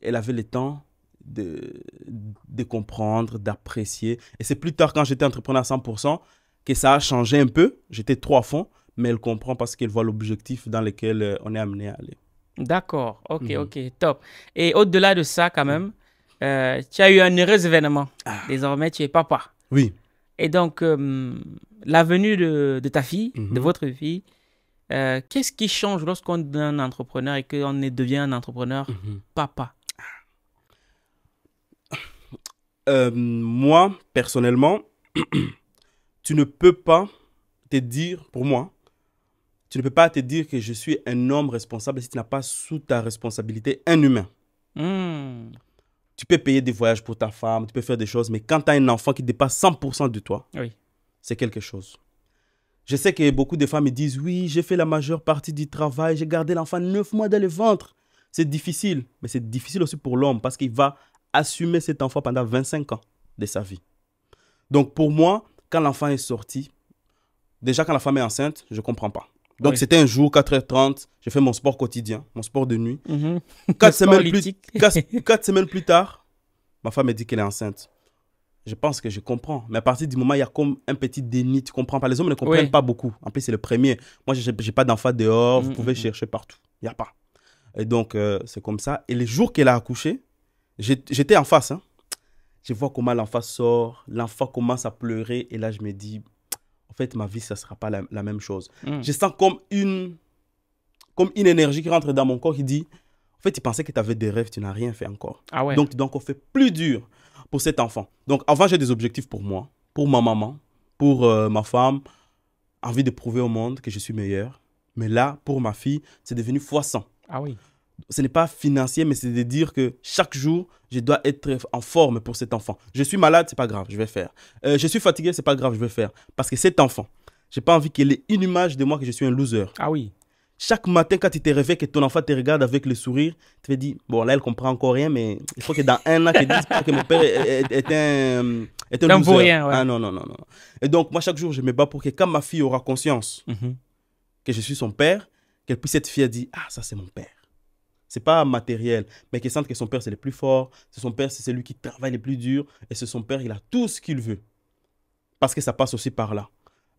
Speaker 1: elle avait le temps, de, comprendre, d'apprécier. Et c'est plus tard, quand j'étais entrepreneur à 100%, que ça a changé un peu. J'étais trois fonds, mais elle comprend parce qu'elle voit l'objectif dans lequel euh, on est amené à aller.
Speaker 2: D'accord, ok, mhm. ok, top. Et au-delà de ça, quand même, euh, tu as eu un heureux événement. Ah. Désormais, tu es papa. Oui. Et donc, euh, la venue de, ta fille, mhm. de votre fille, qu'est-ce qui change lorsqu'on est un entrepreneur et qu'on devient un entrepreneur mhm. papa
Speaker 1: Euh, moi, personnellement, tu ne peux pas te dire, pour moi, tu ne peux pas te dire que je suis un homme responsable si tu n'as pas sous ta responsabilité un humain.
Speaker 2: Hmm.
Speaker 1: Tu peux payer des voyages pour ta femme, tu peux faire des choses, mais quand tu as un enfant qui dépasse 100% de toi, c'est quelque chose. Je sais que beaucoup de femmes disent Oui, j'ai fait la majeure partie du travail, j'ai gardé l'enfant neuf mois dans le ventre. C'est difficile, mais c'est difficile aussi pour l'homme parce qu'il va assumer cet enfant pendant 25 ans de sa vie. Donc pour moi, quand l'enfant est sorti, déjà quand la femme est enceinte, je ne comprends pas. Donc c'était un jour, 4h30, j'ai fait mon sport quotidien, mon sport de nuit. Mhm. quatre, semaines plus, tard, ma femme me dit qu'elle est enceinte. Je pense que je comprends. Mais à partir du moment, il y a comme un petit déni. Tu comprends pas. Les hommes ne comprennent pas beaucoup. En plus, c'est le premier. Moi, je n'ai pas d'enfant dehors. vous pouvez mhm. chercher partout. Il n'y a pas. Et donc, euh, c'est comme ça. Et les jours qu'elle a accouché, J'étais en face. Hein. Je vois comment l'enfant sort, l'enfant commence à pleurer. Et là, je me dis, en fait, ma vie, ça ne sera pas la, même chose. Hmm. Je sens comme une, comme une énergie qui rentre dans mon corps qui dit, en fait, tu pensais que tu avais des rêves, tu n'as rien fait encore. Ah Donc, tu fait plus dur pour cet enfant. Donc, avant, j'ai des objectifs pour moi, pour ma maman, pour euh, ma femme, envie de prouver au monde que je suis meilleur. Mais là, pour ma fille, c'est devenu fois 100. Ah oui ce n'est pas financier, mais c'est de dire que chaque jour, je dois être en forme pour cet enfant. Je suis malade, c'est pas grave, je vais faire. Euh, je suis fatigué, c'est pas grave, je vais faire. Parce que cet enfant, j'ai pas envie qu'il ait une image de moi que je suis un loser. Ah oui. Chaque matin, quand tu te réveilles, que ton enfant te regarde avec le sourire, tu te dis, bon, là, elle comprend encore rien, mais il faut que dans un an, qu'elle dise que mon père est, un, est un loser. Ah non, non, non, non. Et donc, moi, chaque jour, je me bats pour que quand ma fille aura conscience mhm. que je suis son père, qu'elle puisse être fière, dit, ah, ça, c'est mon père. C'est pas matériel, mais qu'il sente que son père, c'est le plus fort, c'est son père, c'est celui qui travaille le plus dur, et c'est son père, il a tout ce qu'il veut. Parce que ça passe aussi par là.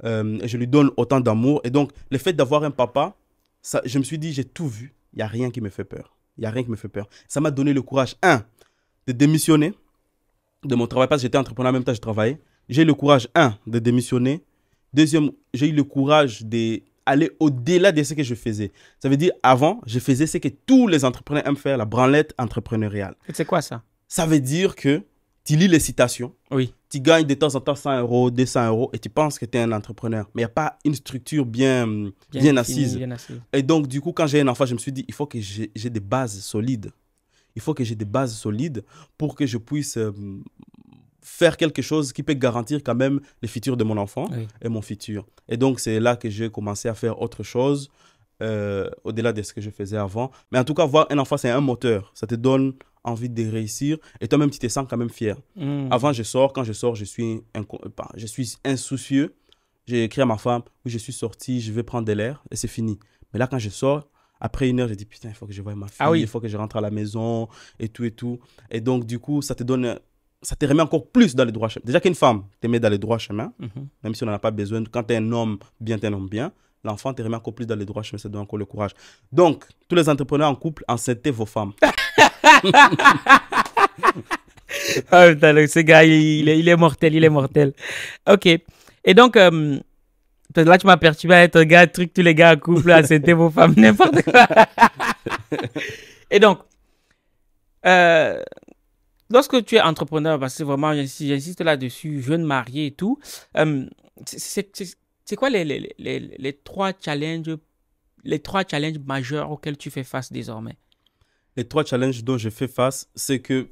Speaker 1: Euh, je lui donne autant d'amour. Et donc, le fait d'avoir un papa, ça, je me suis dit, j'ai tout vu. Il n'y a rien qui me fait peur. Il n'y a rien qui me fait peur. Ça m'a donné le courage, un, de démissionner de mon travail, parce que j'étais entrepreneur en même temps, je travaillais. J'ai le courage, un, de démissionner. Deuxième, j'ai eu le courage de aller au-delà de ce que je faisais. Ça veut dire, avant, je faisais ce que tous les entrepreneurs aiment faire, la branlette entrepreneuriale. C'est quoi ça Ça veut dire que tu lis les citations. Oui. Tu gagnes de temps en temps 100 euros, 200 euros et tu penses que tu es un entrepreneur. Mais il n'y a pas une structure bien, euh, bien, assise. Et donc, du coup, quand j'ai un enfant, je me suis dit, il faut que j'ai des bases solides. Il faut que j'ai des bases solides pour que je puisse euh, faire quelque chose qui peut garantir quand même le futur de mon enfant et mon futur. Et donc, c'est là que j'ai commencé à faire autre chose, euh, au-delà de ce que je faisais avant. Mais en tout cas, voir un enfant, c'est un moteur. Ça te donne envie de réussir et toi-même, tu te sens quand même fier. Hmm. Avant, je sors. Quand je sors, je suis, euh, je suis insoucieux. J'ai écrit à ma femme, oui, je suis sorti, je vais prendre de l'air et c'est fini. Mais là, quand je sors, après une heure, j'ai dit, putain, il faut que je voie ma ah fille, il faut que je rentre à la maison et tout et tout. Et donc, du coup, ça te donne ça te remet encore plus dans les droits chemins. Déjà qu'une femme te met dans les droits chemins, mhm. même si on n'en a pas besoin, quand tu es un homme bien, tu es un homme bien, l'enfant te remet encore plus dans les droits chemins, ça donne encore le courage. Donc, tous les entrepreneurs en couple, enceintez vos femmes.
Speaker 2: ah putain, ce gars, il, est mortel, il est mortel. Ok. Et donc, euh, là, tu m'as perturbé à être gars, truc, tous les gars en couple, enceintez vos femmes, n'importe quoi. Et donc, euh, lorsque tu es entrepreneur, parce que vraiment, j'insiste là-dessus, jeune marié et tout, euh, c'est quoi les, trois challenges, les trois challenges majeurs auxquels tu fais face désormais
Speaker 1: Les trois challenges dont je fais face, c'est que,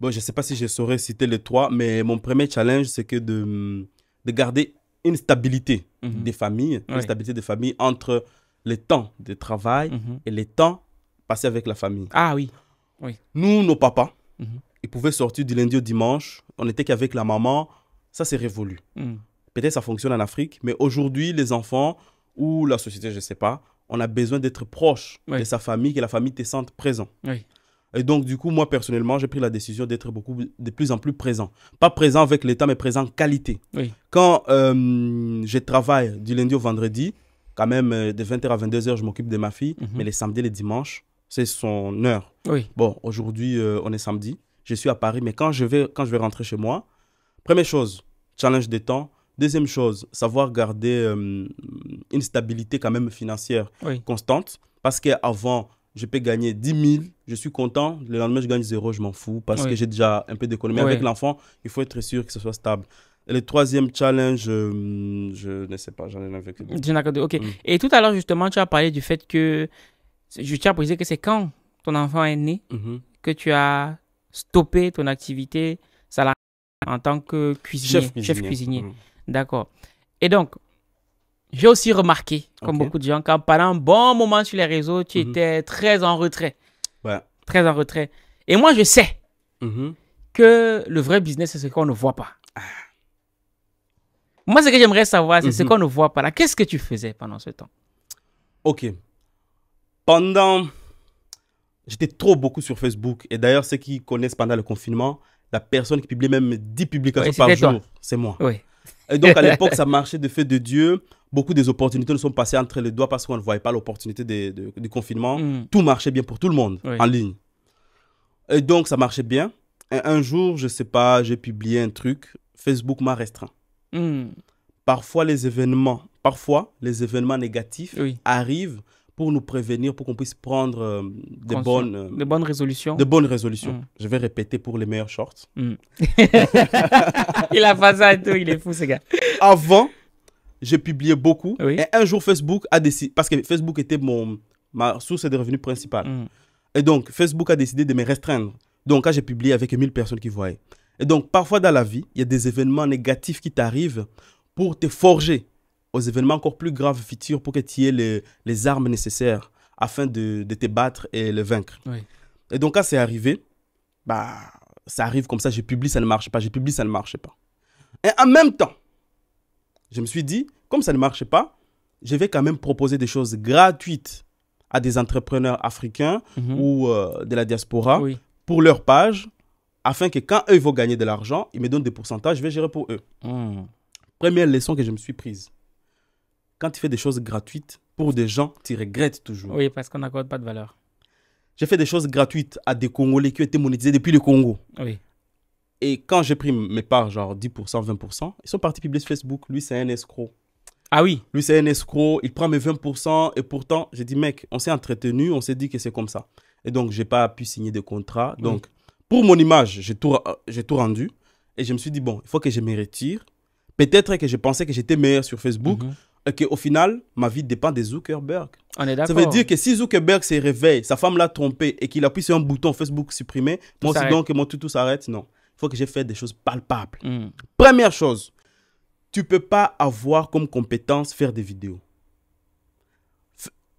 Speaker 1: bon, je ne sais pas si je saurais citer les trois, mais mon premier challenge, c'est que de, de garder une stabilité mhm. des familles, une stabilité des familles entre les temps de travail mhm. et les temps passés avec la famille. Ah oui. oui. Nous, nos papas, mhm ils pouvaient sortir du lundi au dimanche. On n'était qu'avec la maman. Ça, c'est révolu. Hmm. Peut-être ça fonctionne en Afrique, mais aujourd'hui, les enfants ou la société, je ne sais pas, on a besoin d'être proche de sa famille, que la famille te sente présent. Et donc, du coup, moi, personnellement, j'ai pris la décision d'être beaucoup, de plus en plus présent. Pas présent avec l'État, mais présent en qualité. Quand euh, je travaille du lundi au vendredi, quand même, euh, de 20h à 22h, je m'occupe de ma fille, mhm. mais les samedis et les dimanches, c'est son heure. Oui. Bon, aujourd'hui, euh, on est samedi je suis à Paris, mais quand je vais, quand je vais rentrer chez moi, première chose, challenge des temps. Deuxième chose, savoir garder euh, une stabilité quand même financière constante. Parce qu'avant, je peux gagner 10 000, je suis content. Le lendemain, je gagne zéro, je m'en fous parce que j'ai déjà un peu d'économie. Avec l'enfant, il faut être sûr que ce soit stable. Et le troisième challenge, euh, je ne sais pas, j'en ai avec deux. Ok. Mm.
Speaker 2: Et tout à l'heure, justement, tu as parlé du fait que, je tiens à préciser que c'est quand ton enfant est né mhm. que tu as stopper ton activité ça la en tant que cuisinier, chef cuisinier. Mm. D'accord. Et donc, j'ai aussi remarqué, comme beaucoup de gens, qu'en pendant un bon moment sur les réseaux, tu mm-hmm. étais très en retrait. Ouais. Très en retrait. Et moi, je sais mm-hmm. que le vrai business, c'est ce qu'on ne voit pas. Ah. Moi, ce que j'aimerais savoir, c'est ce mm-hmm. qu'on ne voit pas là. Qu'est-ce que tu faisais pendant ce temps Ok.
Speaker 1: Pendant J'étais trop beaucoup sur Facebook. Et d'ailleurs, ceux qui connaissent pendant le confinement, la personne qui publiait même 10 publications par jour, c'est moi. Et donc, à l'époque, ça marchait de fait de Dieu. Beaucoup des opportunités nous sont passées entre les doigts parce qu'on ne voyait pas l'opportunité du confinement. Mm. Tout marchait bien pour tout le monde en ligne. Et donc, ça marchait bien. Et un jour, je sais pas, j'ai publié un truc. Facebook m'a restreint. Mm. Parfois, les événements, parfois, les événements négatifs arrivent pour nous prévenir, pour qu'on puisse prendre euh, des, bonnes, euh, des bonnes résolutions. De bonnes résolutions. Mm. Je vais répéter pour les meilleurs shorts. Mm.
Speaker 2: il a pas ça et tout, il est fou ce gars. Avant,
Speaker 1: j'ai publié beaucoup. Et un jour, Facebook a décidé, parce que Facebook était mon, ma source de revenus principale. Mm. Et donc, Facebook a décidé de me restreindre. Donc, quand j'ai publié avec 1000 personnes qui voyaient. Et donc, parfois dans la vie, il y a des événements négatifs qui t'arrivent pour te forger aux événements encore plus graves futurs pour que tu aies les, les armes nécessaires afin de, de, te battre et le vaincre. Et donc, quand c'est arrivé, bah, ça arrive comme ça, je publie, ça ne marche pas, je publie, ça ne marche pas. Et en même temps, je me suis dit, comme ça ne marche pas, je vais quand même proposer des choses gratuites à des entrepreneurs africains mhm. ou euh, de la diaspora pour leur page, afin que quand eux vont gagner de l'argent, ils me donnent des pourcentages, je vais gérer pour eux. Hmm. Première leçon que je me suis prise quand tu fais des choses gratuites pour des gens, tu regrettes toujours. Oui, parce
Speaker 2: qu'on n'accorde pas de valeur.
Speaker 1: J'ai fait des choses gratuites à des Congolais qui ont été monétisés depuis le Congo. Oui. Et quand j'ai pris mes parts, genre 10%, 20%, ils sont partis publier sur Facebook. Lui, c'est un escroc. Ah oui Lui, c'est un escroc. Il prend mes 20%. Et pourtant, j'ai dit, mec, on s'est entretenu, on s'est dit que c'est comme ça. Et donc, je n'ai pas pu signer de contrat. Donc, pour mon image, j'ai tout, tout rendu. Et je me suis dit, bon, il faut que je me retire. Peut-être que je pensais que j'étais meilleur sur Facebook. Mhm qu'au final, ma vie dépend de Zuckerberg. On est ça veut dire que si Zuckerberg se réveille, sa femme l'a trompé et qu'il appuie sur un bouton Facebook supprimé, moi que donc mon tout, tout s'arrête, non. Il faut que j'ai fait des choses palpables. Hmm. Première chose, tu peux pas avoir comme compétence faire des vidéos.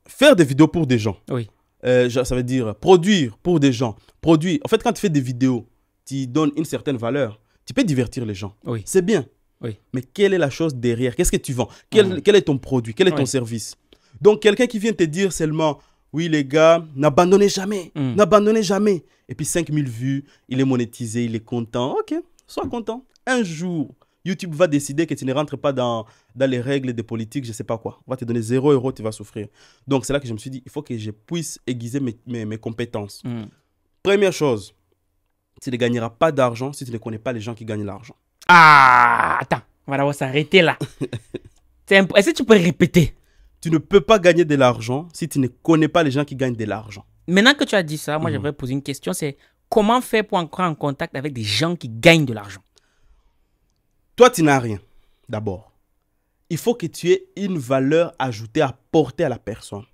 Speaker 1: faire des vidéos pour des gens. Oui. Euh, ça veut dire produire pour des gens. Produire. En fait, quand tu fais des vidéos, tu donnes une certaine valeur. Tu peux divertir les gens. Oui. C'est bien. Oui. Mais quelle est la chose derrière Qu'est-ce que tu vends quel, est ton produit Quel est ton service Donc, quelqu'un qui vient te dire seulement Oui, les gars, n'abandonnez jamais, hmm. n'abandonnez jamais. Et puis, 5000 vues, il est monétisé, il est content. Ok, sois content. Un jour, YouTube va décider que tu ne rentres pas dans, les règles des politiques, je ne sais pas quoi. On va te donner 0 euro, tu vas souffrir. Donc, c'est là que je me suis dit Il faut que je puisse aiguiser mes, compétences. Hmm. Première chose, tu ne gagneras pas d'argent si tu ne connais pas les gens qui gagnent l'argent.
Speaker 2: Ah, attends, on va s'arrêter là.
Speaker 1: Est-ce que tu peux répéter Tu ne peux pas gagner de l'argent si tu ne connais pas les gens qui gagnent de l'argent.
Speaker 2: Maintenant que tu as dit ça, moi mhm. j'aimerais poser une question, c'est comment faire pour entrer en contact avec des gens qui gagnent de l'argent
Speaker 1: Toi, tu n'as rien, d'abord. Il faut que tu aies une valeur ajoutée à porter à la personne.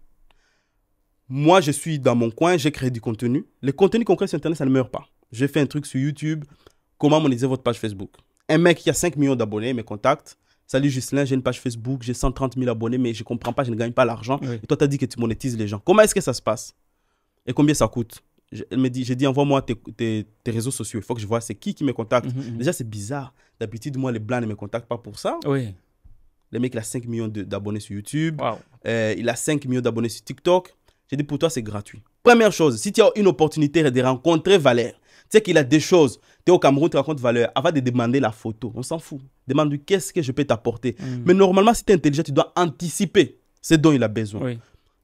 Speaker 1: Moi, je suis dans mon coin, j'ai créé du contenu. Le contenu qu'on crée sur Internet, ça ne meurt pas. J'ai fait un truc sur YouTube, comment monétiser votre page Facebook un mec qui a 5 millions d'abonnés me contacte. Salut Justin, j'ai une page Facebook, j'ai 130 000 abonnés, mais je ne comprends pas, je ne gagne pas l'argent. Et toi, tu as dit que tu monétises les gens. Comment est-ce que ça se passe Et combien ça coûte je, me dit, j'ai dit, envoie-moi tes, réseaux sociaux. Il faut que je vois c'est qui qui me contacte. Mhm, mhm. Déjà, c'est bizarre. D'habitude, moi, les blancs ne me contactent pas pour ça. Oui. Le mec, il a 5 millions d'abonnés sur YouTube. Euh, il a 5 millions d'abonnés sur TikTok. J'ai dit, pour toi, c'est gratuit. Première chose, si tu as une opportunité de rencontrer Valère, sais qu'il a des choses. Tu es au Cameroun, tu racontes valeur. Avant de demander la photo, on s'en fout. Demande-lui qu'est-ce que je peux t'apporter. Mm. Mais normalement, si tu es intelligent, tu dois anticiper ce dont il a besoin.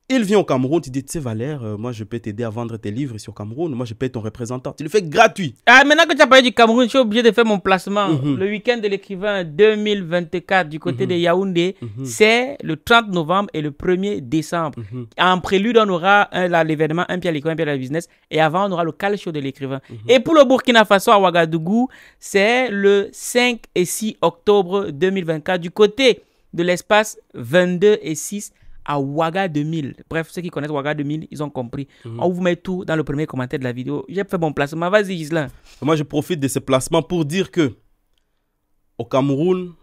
Speaker 1: Il vient au Cameroun, tu dis, tu sais, Valère, euh, moi je peux t'aider à vendre tes livres sur Cameroun, moi je peux être ton représentant. Tu le fais gratuit.
Speaker 2: Ah, maintenant que tu as parlé du Cameroun, je suis obligé de faire mon placement. Mhm. Le week-end de l'écrivain 2024 du côté mhm. de Yaoundé, mhm. c'est le 30 novembre et le 1er décembre. En prélude, on aura l'événement Un pied à l'école, un pied à la business. Et avant, on aura le calcio de l'écrivain. Et pour le Burkina Faso à Ouagadougou, c'est le 5 et 6 octobre 2024 du côté de l'espace 22 et 6 à Waga 2000. Bref, ceux qui connaissent Waga 2000, ils ont compris. Mhm. On vous met tout dans le premier commentaire de la vidéo. J'ai fait mon placement. Vas-y, Gislain. Moi, je profite de ce placement pour dire que au Cameroun,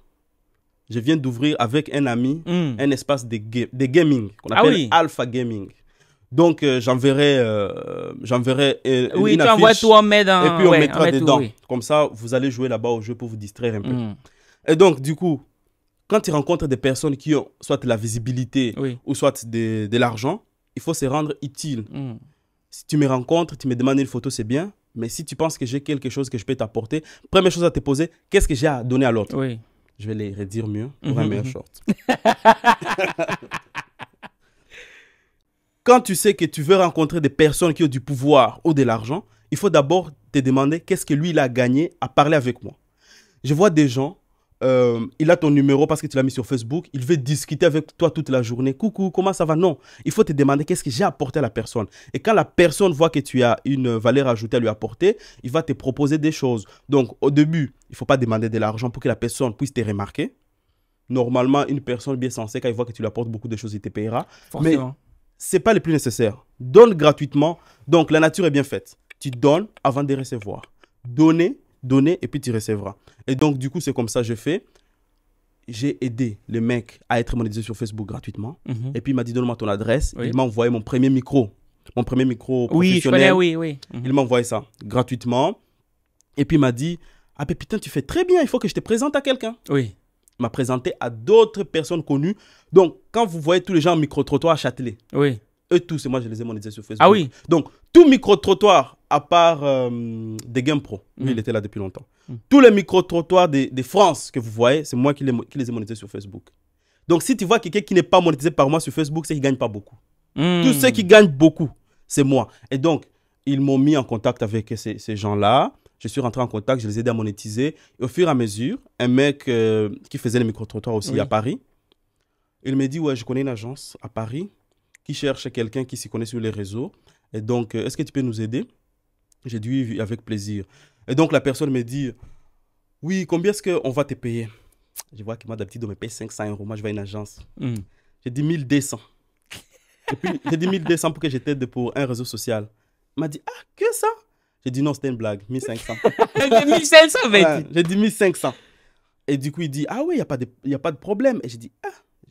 Speaker 2: je viens
Speaker 1: d'ouvrir avec un ami mhm. un espace de, de gaming qu'on ah appelle Alpha Gaming. Donc, euh, j'enverrai euh, j'enverrai euh, oui, une tu affiche, tout, on met dans... Et puis, on mettra dedans. Comme ça, vous allez jouer là-bas au jeu pour vous distraire un peu. Mhm. Et donc, du coup, quand tu rencontres des personnes qui ont soit la visibilité ou soit de, l'argent, il faut se rendre utile. Hmm. Si tu me rencontres, tu me demandes une photo, c'est bien. Mais si tu penses que j'ai quelque chose que je peux t'apporter, première chose à te poser, qu'est-ce que j'ai à donner à l'autre Je vais les redire mieux pour mhm, mhm. short. quand tu sais que tu veux rencontrer des personnes qui ont du pouvoir ou de l'argent, il faut d'abord te demander qu'est-ce que lui, il a gagné à parler avec moi. Je vois des gens euh, il a ton numéro parce que tu l'as mis sur Facebook, il veut discuter avec toi toute la journée. Coucou, comment ça va Non, il faut te demander qu'est-ce que j'ai apporté à la personne. Et quand la personne voit que tu as une valeur ajoutée à lui apporter, il va te proposer des choses. Donc au début, il ne faut pas demander de l'argent pour que la personne puisse te remarquer. Normalement, une personne bien sensée, quand elle voit que tu lui apportes beaucoup de choses, il te payera. Mais ce n'est pas le plus nécessaire. Donne gratuitement. Donc la nature est bien faite. Tu donnes avant de recevoir. Donner donner et puis tu recevras. Et donc, du coup, c'est comme ça que je fais. J'ai aidé le mec à être monétisé sur Facebook gratuitement. Mhm. Et puis, il m'a dit Donne-moi ton adresse. Il m'a envoyé mon premier micro. Mon premier micro professionnel. Oui, oui, mhm. Il m'a envoyé ça gratuitement. Et puis, il m'a dit Ah, ben putain, tu fais très bien. Il faut que je te présente à quelqu'un. Oui. Il m'a présenté à d'autres personnes connues. Donc, quand vous voyez tous les gens en micro-trottoir à Châtelet. Oui eux tous, c'est moi, je les ai monétisés sur Facebook. Ah oui Donc, tout micro-trottoir, à part euh, des Game Pro, mm. il était là depuis longtemps. Mm. Tous les micro-trottoirs de France que vous voyez, c'est moi qui les, ai monétisés sur Facebook. Donc, si tu vois quelqu'un qui n'est pas monétisé par moi sur Facebook, c'est qu'il ne gagne pas beaucoup. Mm. Tous ceux qui gagnent beaucoup, c'est moi. Et donc, ils m'ont mis en contact avec ces, gens-là. Je suis rentré en contact, je les ai aidés à monétiser. au fur et à mesure, un mec euh, qui faisait les micro-trottoirs aussi à Paris, il me dit Ouais, je connais une agence à Paris qui cherche quelqu'un qui s'y connaît sur les réseaux. Et donc, euh, est-ce que tu peux nous aider J'ai dit avec plaisir. Et donc, la personne me dit, oui, combien est-ce qu'on va te payer Je vois qu'il m'a d'habitude, on me paye 500 euros. Moi, je vais à une agence. Hmm. J'ai dit 1200. j'ai dit 1200 pour que j'étais pour un réseau social. Il m'a dit, ah, que ça J'ai dit, non, c'était une blague, 1500. 1500, J'ai dit 1500. Et du coup, il dit, ah oui, il n'y a, pas y a pas de problème. Et j'ai dit, ah,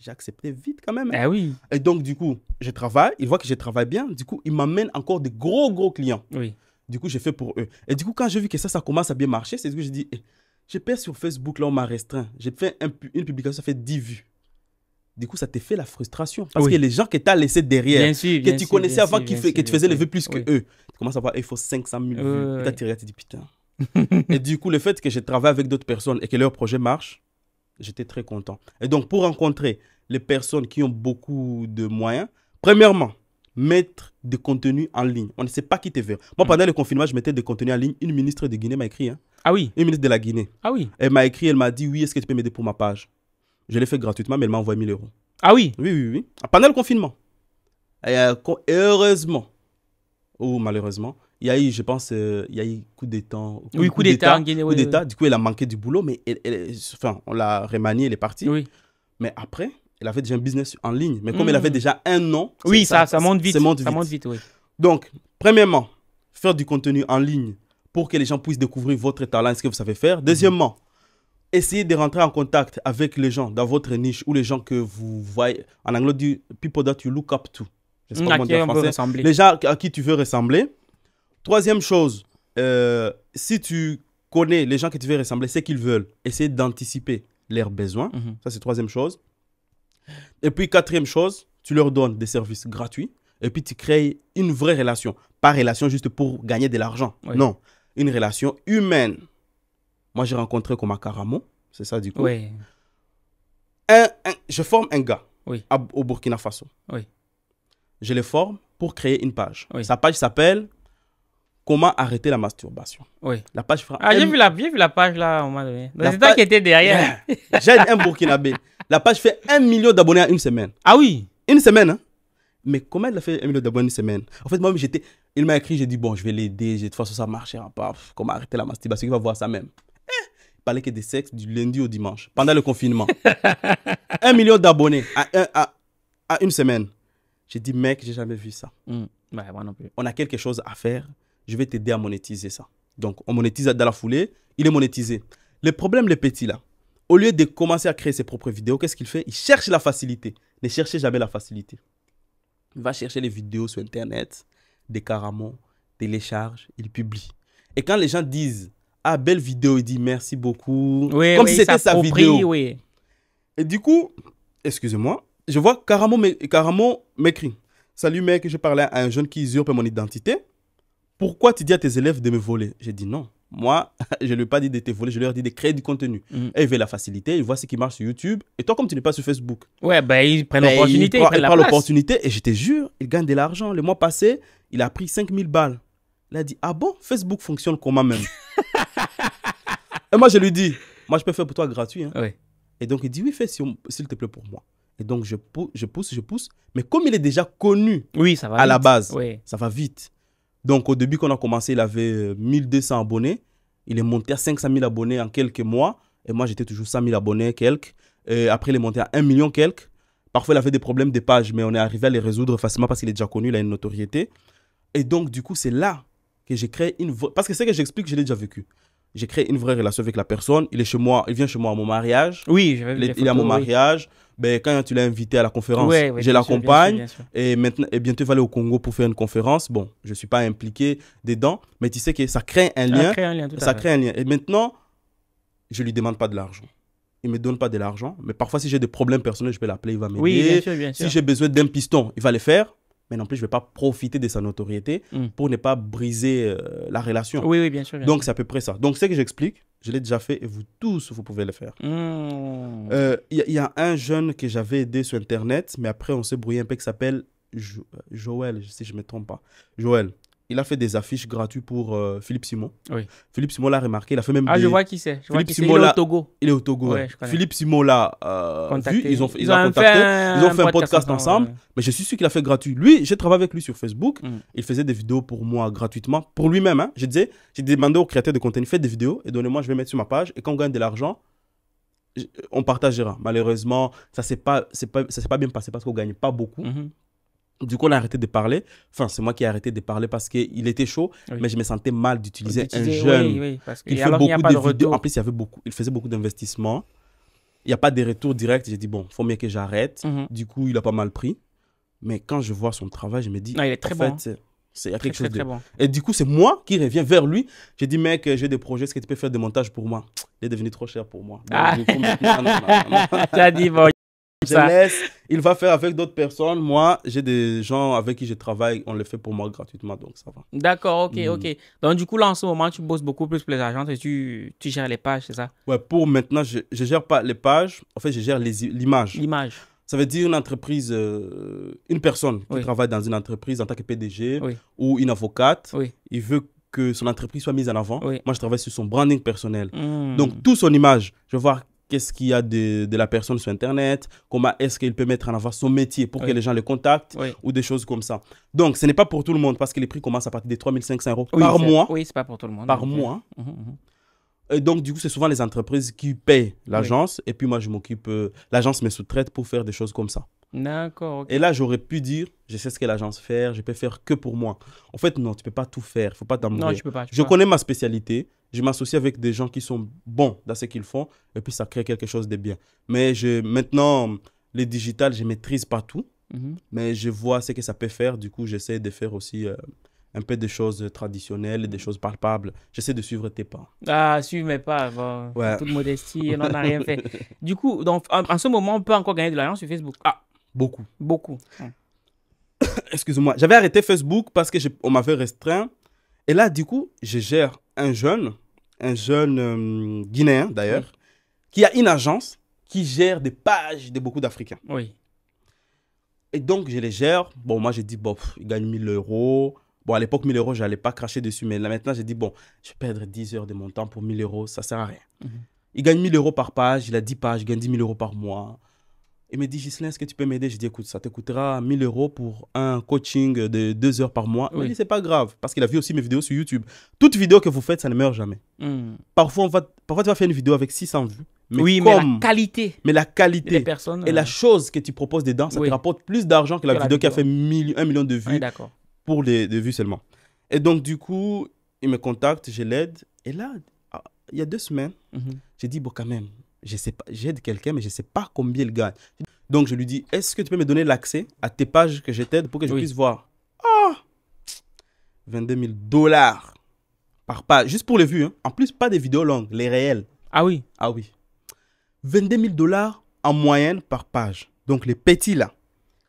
Speaker 1: accepté vite quand même. Hein. Eh oui. Et donc, du coup, je travaille, ils voient que je travaille bien, du coup, ils m'amènent encore des gros, gros clients. Oui. Du coup, j'ai fait pour eux. Et du coup, quand j'ai vu que ça, ça commence à bien marcher, c'est ce que je dis eh, je perds sur Facebook, là, on m'a restreint. J'ai fait un, une publication, ça fait 10 vues. Du coup, ça t'est fait la frustration. Parce que les gens que tu as laissés derrière, que tu connaissais avant, qui fait, que tu faisais vues plus que eux, tu commences à voir, il faut 500 000 vues. et tu tu dis, putain. et du coup, le fait que je travaille avec d'autres personnes et que leur projet marche, j'étais très content. Et donc, pour rencontrer les personnes qui ont beaucoup de moyens. Premièrement, mettre des contenus en ligne. On ne sait pas qui te vers. Moi, mm. pendant le confinement, je mettais des contenus en ligne. Une ministre de Guinée m'a écrit. Hein. Ah oui Une ministre de la Guinée. Ah oui Elle m'a écrit, elle m'a dit Oui, est-ce que tu peux m'aider pour ma page Je l'ai fait gratuitement, mais elle m'a envoyé 1000 euros. Ah oui Oui, oui, oui. Ah, pendant le confinement. Euh, heureusement, ou malheureusement, il y a eu, je pense, euh, il y a eu coup d'État. Oui, coup, d'État en Guinée. Oui, Du coup, elle a manqué du boulot, mais enfin, on l'a remanié, elle est partie. Oui. Mais après, elle avait déjà un business en ligne. Mais comme il elle avait mm. déjà un nom, Oui, ça, ça, monte vite. Ça monte vite. oui. Donc, premièrement, faire du contenu en ligne pour que les gens puissent découvrir votre talent et ce que vous savez faire. Mm-hmm. Deuxièmement, essayer de rentrer en contact avec les gens dans votre niche ou les gens que vous voyez. En anglais, du people that you look up to. Les gens à qui tu veux ressembler. Troisième chose, euh, si tu connais les gens que tu veux ressembler, c'est qu'ils veulent. essayer d'anticiper leurs besoins. Mm-hmm. Ça, c'est troisième chose. Et puis, quatrième chose, tu leur donnes des services gratuits et puis tu crées une vraie relation. Pas relation juste pour gagner de l'argent. Non, une relation humaine. Moi, j'ai rencontré comme c'est ça du coup. Oui. je forme un gars au Burkina Faso. Oui. Je le forme pour créer une page. Oui. Sa page s'appelle Comment arrêter la masturbation Oui. La page Ah, j'ai vu,
Speaker 2: la, vu la page là, on m'a donné. C'est qui étais derrière.
Speaker 1: J'ai un Burkinabé. La page fait un million d'abonnés en une semaine. Ah oui Une semaine, hein. mais comment elle a fait un million d'abonnés une semaine En fait, moi, j'étais. Il m'a écrit, j'ai dit, bon, je vais l'aider, de toute façon, ça ne marchera pas. comment arrêter la masturbation Il va voir ça même. Eh! il parlait que des sexes du lundi au dimanche, pendant le confinement. un million d'abonnés à, à, une semaine. J'ai dit, mec, j'ai jamais vu ça. Hmm. Ouais, non plus. On a quelque chose à faire je vais t'aider à monétiser ça. Donc, on monétise dans la foulée, il est monétisé. Le problème, le petits là, au lieu de commencer à créer ses propres vidéos, qu'est-ce qu'il fait Il cherche la facilité. Ne cherchez jamais la facilité. Il va chercher les vidéos sur Internet, des caramons, télécharge, il publie. Et quand les gens disent Ah, belle vidéo, il dit merci beaucoup. Comme si c'était sa vidéo. Oui. Et du coup, excusez-moi, je vois caramon m'écrit Salut mec, je parlais à un jeune qui usurpe mon identité pourquoi tu dis à tes élèves de me voler J'ai dit non. Moi, je ne lui ai pas dit de te voler, je leur ai dit de créer du contenu. Mm. Et ils veulent la facilité, ils voient ce qui marche sur YouTube. Et toi, comme tu n'es pas sur Facebook.
Speaker 2: Ouais, ben ils prennent ben, l'opportunité. l'opportunité.
Speaker 1: Et je te jure, ils gagnent de l'argent. Le mois passé, il a pris 5000 balles. Il a dit Ah bon, Facebook fonctionne comment même Et moi, je lui dis Moi, je peux faire pour toi gratuit. Hein. Et donc, il dit Oui, fais s'il te plaît pour moi. Et donc, je, je pousse, je pousse. Mais comme il est déjà connu oui, à la base, ça va vite. Donc au début, quand on a commencé, il avait 1200 euh, abonnés. Il est monté à 500 000 abonnés en quelques mois. Et moi, j'étais toujours 100 000 abonnés, quelques. Et après, il est monté à 1 million, quelques. Parfois, il avait des problèmes de pages, mais on est arrivé à les résoudre facilement parce qu'il est déjà connu, il a une notoriété. Et donc, du coup, c'est là que j'ai créé une... Parce que c'est que j'explique, je l'ai déjà vécu j'ai créé une vraie relation avec la personne. Il est chez moi, il vient chez moi à mon mariage. Oui, Il, est à mon mariage. Ben, quand tu l'as invité à la conférence, je l'accompagne. Et maintenant, et bientôt, il va aller au Congo pour faire une conférence. Bon, je ne suis pas impliqué dedans, mais tu sais que ça crée un lien. Ça crée un lien, Et maintenant, je ne lui demande pas de l'argent. Il ne me donne pas de l'argent, mais parfois, si j'ai des problèmes personnels, je peux l'appeler, il va m'aider. Oui, Si j'ai besoin d'un piston, il va le faire mais non plus, je ne vais pas profiter de sa notoriété hmm. pour ne pas briser euh, la relation. Oui, oui, bien sûr. Donc, c'est à peu près ça. Donc, ce que j'explique, je l'ai déjà fait et vous tous, vous pouvez le faire. Il
Speaker 2: hmm.
Speaker 1: euh, y, a un jeune que j'avais aidé sur Internet, mais après on s'est brouillé un peu qui s'appelle euh, Joël, si je ne me trompe pas. Joël il a fait des affiches gratuites pour euh, Philippe Simon. Philippe Simon l'a remarqué. Il a fait même. Ah, je vois qui c'est. Philippe Simon, il est au Togo. Il est au Togo. Philippe Simon l'a euh, vu. Ils ont, contacté. ils ont fait un podcast, ensemble. Mais je suis sûr qu'il a fait gratuit. Lui, j'ai travaillé avec lui sur Facebook. Mm. Il faisait des vidéos pour moi gratuitement, pour lui-même. Hein. Je disais, j'ai demandé au créateur de contenu, faites des vidéos et donnez-moi, je vais mettre sur ma page. Et quand on gagne de l'argent, on partagera. Malheureusement, ça ne s'est pas, pas, pas bien passé parce qu'on ne gagne pas beaucoup. Mm-hmm. Du coup, on a arrêté de parler. Enfin, c'est moi qui ai arrêté de parler parce qu'il était chaud, mais je me sentais mal d'utiliser un jeune. Oui, fait beaucoup de, En plus, il, y avait beaucoup, il faisait beaucoup d'investissements. Il n'y a pas de retour direct. J'ai dit, bon, il faut mieux que j'arrête. Mhm. Du coup, il a pas mal pris. Mais quand je vois son travail, je me dis, ah, il est très bon. fait, hein. c'est quelque chose de... Et du coup, c'est moi qui reviens vers lui. J'ai dit, mec, j'ai des projets, est-ce que tu peux faire des montages pour moi Il est devenu trop cher pour moi. dit, il va faire avec d'autres personnes. Moi, j'ai des gens avec qui je travaille. On le fait pour moi gratuitement, donc ça va. D'accord,
Speaker 2: ok, hmm. ok. Donc, du coup, là, en ce moment, tu bosses beaucoup plus pour les agences et tu, tu gères les pages, c'est ça
Speaker 1: Ouais, pour maintenant, je ne gère pas les pages. En fait, je gère l'image. L'image. Ça veut dire une entreprise, euh, une personne qui travaille dans une entreprise en tant que PDG ou une avocate. Il veut que son entreprise soit mise en avant. Moi, je travaille sur son branding personnel. Hmm. Donc, tout son image. Je vois qu'est-ce qu'il y a de, la personne sur Internet, comment est-ce qu'il peut mettre en avant son métier pour que les gens le contactent ou des choses comme ça. Donc, ce n'est pas pour tout le monde parce que les prix commencent à partir de 3500 euros par mois. Oui, c'est pas pour tout le monde. Par mois. Mhm, mhm, mhm. Et donc, du coup, c'est souvent les entreprises qui paient l'agence et puis moi, je m'occupe, euh, l'agence me sous-traite pour faire des choses comme ça.
Speaker 2: D'accord.
Speaker 1: Et là, j'aurais pu dire, je sais ce que l'agence fait, je peux faire que pour moi. En fait, non, tu ne peux pas tout faire, il faut pas t'embrouiller. Non, peux pas. je connais ma spécialité, je m'associe avec des gens qui sont bons dans ce qu'ils font, et puis ça crée quelque chose de bien. Mais je, maintenant, le digital, je maîtrise pas tout, mhm. mais je vois ce que ça peut faire. Du coup, j'essaie de faire aussi euh, un peu des choses traditionnelles, des choses palpables. J'essaie de suivre tes pas.
Speaker 2: Ah, suivre mes pas. Bon, Toute modestie, on a rien fait. Du coup, donc, en, ce moment, on peut encore gagner de l'argent sur Facebook. Ah, beaucoup. Beaucoup. excusez
Speaker 1: Excuse-moi, j'avais arrêté Facebook parce que m'avait restreint. Et là, du coup, je gère un jeune un jeune euh, Guinéen d'ailleurs, qui a une agence qui gère des pages de beaucoup d'Africains. Oui. Et donc, je les gère. Bon, moi, j'ai dit, bon, il gagne 1000 euros. Bon, à l'époque, 1000 euros, je n'allais pas cracher dessus. Mais là, maintenant, j'ai dit, bon, je vais perdre 10 heures de mon temps pour 1000 euros, ça ne sert à rien. Il gagne 1000 euros par page, il a 10 pages, il gagne 10 000 euros par mois. Il me dit, Gislain, est-ce que tu peux m'aider Je dis, écoute, ça te coûtera 1000 euros pour un coaching de deux heures par mois. Oui. ce c'est pas grave, parce qu'il a vu aussi mes vidéos sur YouTube. Toute vidéo que vous faites, ça ne meurt jamais. Hmm. Parfois, on va, parfois, tu vas faire une vidéo avec 600 vues. Mais oui, mais la qualité. Mais la qualité. et la euh, chose que tu proposes dedans, ça te rapporte plus d'argent que la, vidéo, qui a fait 1 million de vues. d'accord. Pour les, vues seulement. Et donc, du coup, il me contacte, je l'aide. Et là, ah, il y a deux semaines, mhm. j'ai dit, bon, quand même, sais pas, j'aide quelqu'un, mais je ne sais pas combien il gagne. Donc je lui dis, est-ce que tu peux me donner l'accès à tes pages que je t'aide pour que je puisse voir Ah 22 000 dollars par page, juste pour les vues. Hein. En plus, pas des vidéos longues, les réelles. Ah oui Ah oui. 22 000 dollars en moyenne par page. Donc les petits là,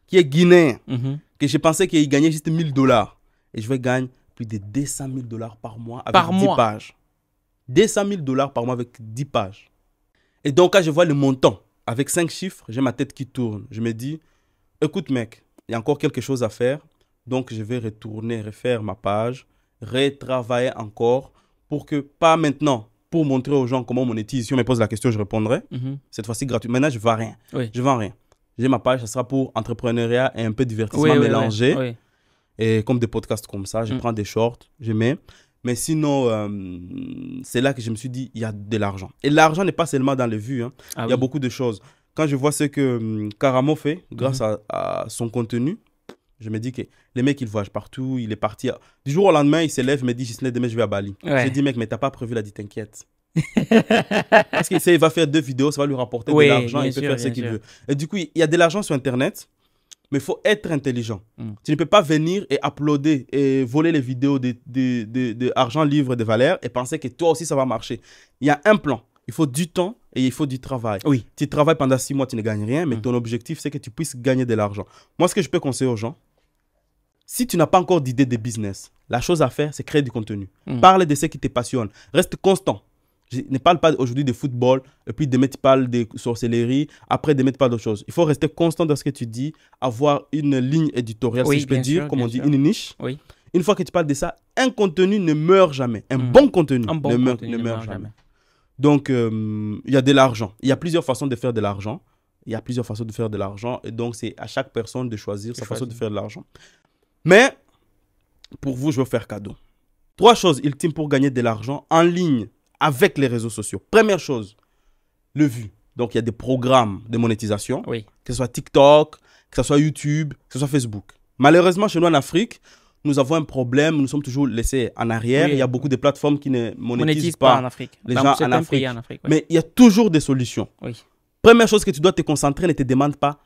Speaker 1: qui est guinéen, mhm. que je pensais qu'il gagnait juste 1000 dollars. Et je vais gagner plus de 200 000 dollars par mois avec par 10 pages. 200 000 dollars par mois avec 10 pages. Et donc, quand je vois le montant avec cinq chiffres, j'ai ma tête qui tourne. Je me dis, écoute, mec, il y a encore quelque chose à faire. Donc, je vais retourner, refaire ma page, retravailler encore pour que, pas maintenant, pour montrer aux gens comment mon Si on me pose la question, je répondrai. Mhm. Cette fois-ci, gratuit. Maintenant, je ne vends rien. Je vends rien. J'ai ma page, ça sera pour entrepreneuriat et un peu divertissement mélangé. Et comme des podcasts comme ça, je mhm. prends des shorts, je mets. Mais sinon, euh, c'est là que je me suis dit, il y a de l'argent. Et l'argent n'est pas seulement dans les vues. Hein. Ah il y a beaucoup de choses. Quand je vois ce que hum, Karamo fait grâce mhm. à, son contenu, je me dis que les mecs, ils voyagent partout. Il est parti. Du jour au lendemain, il se lève, me dit, demain, je vais à Bali. Ouais. Je dis, mec, mais t'as pas prévu, la dit, t'inquiète. Parce qu'il va faire deux vidéos, ça va lui rapporter de l'argent, il peut faire ce qu'il veut. Et du coup, il y a de l'argent sur Internet mais il faut être intelligent. Hmm. Tu ne peux pas venir et applaudir et voler les vidéos de, de, de, de Argent Livre de valeur et penser que toi aussi ça va marcher. Il y a un plan. Il faut du temps et il faut du travail. Oui. Tu travailles pendant six mois, tu ne gagnes rien, mais hmm. ton objectif, c'est que tu puisses gagner de l'argent. Moi, ce que je peux conseiller aux gens, si tu n'as pas encore d'idée de business, la chose à faire, c'est créer du contenu. Hmm. Parle de ce qui te passionne. Reste constant ne parle pas aujourd'hui de football, et puis de tu parles de sorcellerie, après de mettre pas d'autres choses. Il faut rester constant dans ce que tu dis, avoir une ligne éditoriale, si je peux dire, comme on dit, une niche. Oui. Une fois que tu parles de ça, un contenu ne meurt jamais. Un hmm. bon contenu, ne, meurt, jamais. Donc, euh, il y a de l'argent. Il y a plusieurs façons de faire de l'argent. Il y a plusieurs façons de faire de l'argent. Et donc, c'est à chaque personne de choisir sa façon de faire de l'argent. Mais, pour vous, je veux faire cadeau. Trois choses ultimes pour gagner de l'argent en ligne avec les réseaux sociaux. Première chose, le vu. Donc, il y a des programmes de monétisation, que ce soit TikTok, que ce soit YouTube, que ce soit Facebook. Malheureusement, chez nous en Afrique, nous avons un problème, nous sommes toujours laissés en arrière. Il y a beaucoup de plateformes qui ne monétisent, pas, pas, en Afrique. les gens en Afrique. Mais il y a toujours des solutions. Première chose que tu dois te concentrer, ne te demande pas